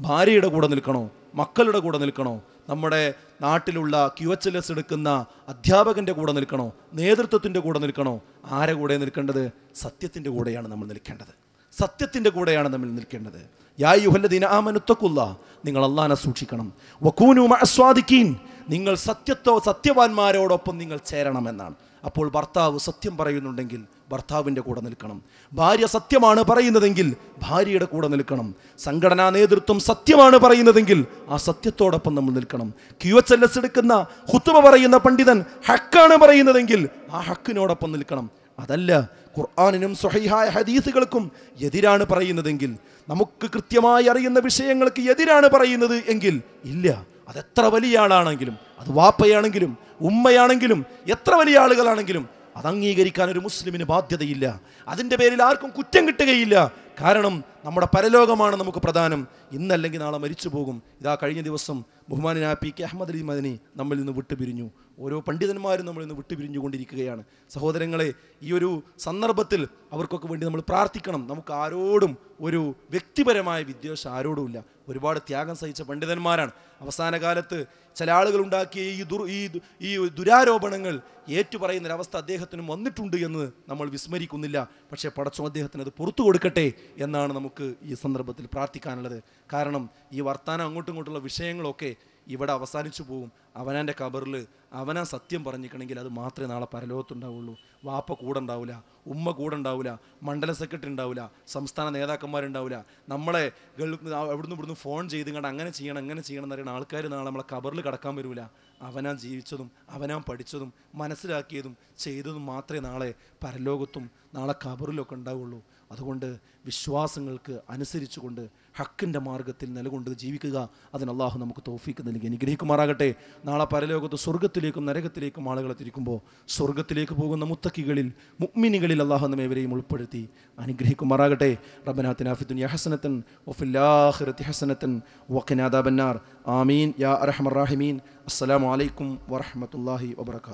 ഭാര്യയുടെ കൂടെ നിൽക്കണോ മക്കളുടെ കൂടെ നിൽക്കണോ നമ്മുടെ നാട്ടിലുള്ള ക്യു എച്ച് എൽ എസ് എടുക്കുന്ന അധ്യാപകൻ്റെ കൂടെ നിൽക്കണോ നേതൃത്വത്തിൻ്റെ കൂടെ നിൽക്കണോ ആരെ കൂടെ നിൽക്കേണ്ടത് സത്യത്തിൻ്റെ കൂടെയാണ് നമ്മൾ നിൽക്കേണ്ടത് സത്യത്തിൻ്റെ കൂടെയാണ് നമ്മൾ നിൽക്കേണ്ടത് യാ യുഹല്ലദീന ആമനുത്തക്കുല്ല നിങ്ങൾ അള്ളാനെ സൂക്ഷിക്കണം വക്കൂനു അസ്വാദിക്കീൻ നിങ്ങൾ സത്യത്തോ സത്യവാന്മാരോടൊപ്പം നിങ്ങൾ ചേരണമെന്നാണ് അപ്പോൾ ഭർത്താവ് സത്യം പറയുന്നുണ്ടെങ്കിൽ ഭർത്താവിൻ്റെ കൂടെ നിൽക്കണം ഭാര്യ സത്യമാണ് പറയുന്നതെങ്കിൽ ഭാര്യയുടെ കൂടെ നിൽക്കണം സംഘടനാ നേതൃത്വം സത്യമാണ് പറയുന്നതെങ്കിൽ ആ സത്യത്തോടൊപ്പം നമ്മൾ നിൽക്കണം ക്യു എച്ച് എൽ എസ് എടുക്കുന്ന ഹുത്തുമ പറയുന്ന പണ്ഡിതൻ ഹക്കാണ് പറയുന്നതെങ്കിൽ ആ ഹക്കിനോടൊപ്പം നിൽക്കണം അതല്ല ഖുർആാനിനും സ്വഹൈഹായ ഹദീസുകൾക്കും എതിരാണ് പറയുന്നതെങ്കിൽ നമുക്ക് കൃത്യമായി അറിയുന്ന വിഷയങ്ങൾക്ക് എതിരാണ് പറയുന്നത് എങ്കിൽ ഇല്ല അതെത്ര വലിയ ആളാണെങ്കിലും അത് വാപ്പയാണെങ്കിലും ഉമ്മയാണെങ്കിലും എത്ര വലിയ ആളുകളാണെങ്കിലും അത് അംഗീകരിക്കാൻ ഒരു മുസ്ലിമിന് ബാധ്യതയില്ല അതിൻ്റെ പേരിൽ ആർക്കും കുറ്റം കിട്ടുകയില്ല കാരണം നമ്മുടെ പരലോകമാണ് നമുക്ക് പ്രധാനം ഇന്നല്ലെങ്കിൽ നാളെ മരിച്ചു പോകും ഇതാ കഴിഞ്ഞ ദിവസം ബഹുമാനായ പി കെ അഹമ്മദ് അലി മദനി നമ്മിൽ നിന്ന് വിട്ടുപിരിഞ്ഞു ഓരോ പണ്ഡിതന്മാരും നമ്മളിൽ നിന്ന് വിട്ടുപിരിഞ്ഞു കൊണ്ടിരിക്കുകയാണ് സഹോദരങ്ങളെ ഈ ഒരു സന്ദർഭത്തിൽ അവർക്കൊക്കെ വേണ്ടി നമ്മൾ പ്രാർത്ഥിക്കണം നമുക്ക് ആരോടും ഒരു വ്യക്തിപരമായ വിദ്വേഷം ആരോടുമില്ല ഒരുപാട് ത്യാഗം സഹിച്ച പണ്ഡിതന്മാരാണ് അവസാന കാലത്ത് ചില ആളുകൾ ഉണ്ടാക്കിയ ഈ ദുർ ഈ ഈ ദുരാരോപണങ്ങൾ ഏറ്റുപറയുന്നൊരവസ്ഥ അദ്ദേഹത്തിന് വന്നിട്ടുണ്ട് എന്ന് നമ്മൾ വിസ്മരിക്കുന്നില്ല പക്ഷേ പടച്ചോ അദ്ദേഹത്തിന് അത് പുറത്തു കൊടുക്കട്ടെ എന്നാണ് നമുക്ക് ഈ സന്ദർഭത്തിൽ പ്രാർത്ഥിക്കാനുള്ളത് കാരണം ഈ വർത്തമാനം അങ്ങോട്ടും ഇങ്ങോട്ടുള്ള വിഷയങ്ങളൊക്കെ ഇവിടെ അവസാനിച്ചു പോകും അവനെൻ്റെ കബറിൽ അവനാ സത്യം പറഞ്ഞിക്കണമെങ്കിൽ അത് മാത്രമേ നാളെ പരലോകത്തുണ്ടാവുള്ളൂ വാപ്പ കൂടെ ഉണ്ടാവില്ല ഉമ്മ കൂടെ ഉണ്ടാവില്ല മണ്ഡല സെക്രട്ടറി ഉണ്ടാവില്ല സംസ്ഥാന നേതാക്കന്മാരുണ്ടാവില്ല നമ്മളെ എവിടുന്ന് ഇവിടുന്ന് ഫോൺ ചെയ്ത് കണ്ട് അങ്ങനെ ചെയ്യണം അങ്ങനെ ചെയ്യണം പറയുന്ന ആൾക്കാർ നാളെ നമ്മളെ കബറിൽ കിടക്കാൻ വരില്ല അവനാ ജീവിച്ചതും അവനാ പഠിച്ചതും മനസ്സിലാക്കിയതും ചെയ്തതും മാത്രമേ നാളെ പരലോകത്തും നാളെ കബറിലൊക്കെ ഉണ്ടാവുള്ളൂ അതുകൊണ്ട് വിശ്വാസങ്ങൾക്ക് അനുസരിച്ചുകൊണ്ട് ഹക്കിൻ്റെ മാർഗത്തിൽ നിലകൊണ്ട് ജീവിക്കുക അതിന് അള്ളാഹു നമുക്ക് തോഫിക്ക് നൽകി അനുഗ്രഹിക്കുമാറാകട്ടെ നാളെ പരലോകത്ത് സ്വർഗത്തിലേക്കും നരകത്തിലേക്കും ആളുകളെ തിരിക്കുമ്പോൾ സ്വർഗത്തിലേക്ക് പോകുന്ന മുത്തക്കികളിൽ മുഗ്മിനികളിൽ അള്ളാഹു നമ്മേവരെയും ഉൾപ്പെടുത്തി അനുഗ്രഹിക്കുമാറാകട്ടെ റബനാത്തിൻ ആഫിത്തുൻ യഹസനത്തൻ ഒഫില്ലാഹിറത്തി ഹസനത്തൻ വഖനാദാബന്നാർ ആമീൻ യാ അറഹമർ റാഹിമീൻ അസ്സലാമലൈക്കും വറഹമത്തല്ലാഹി വബർക്കാത്തു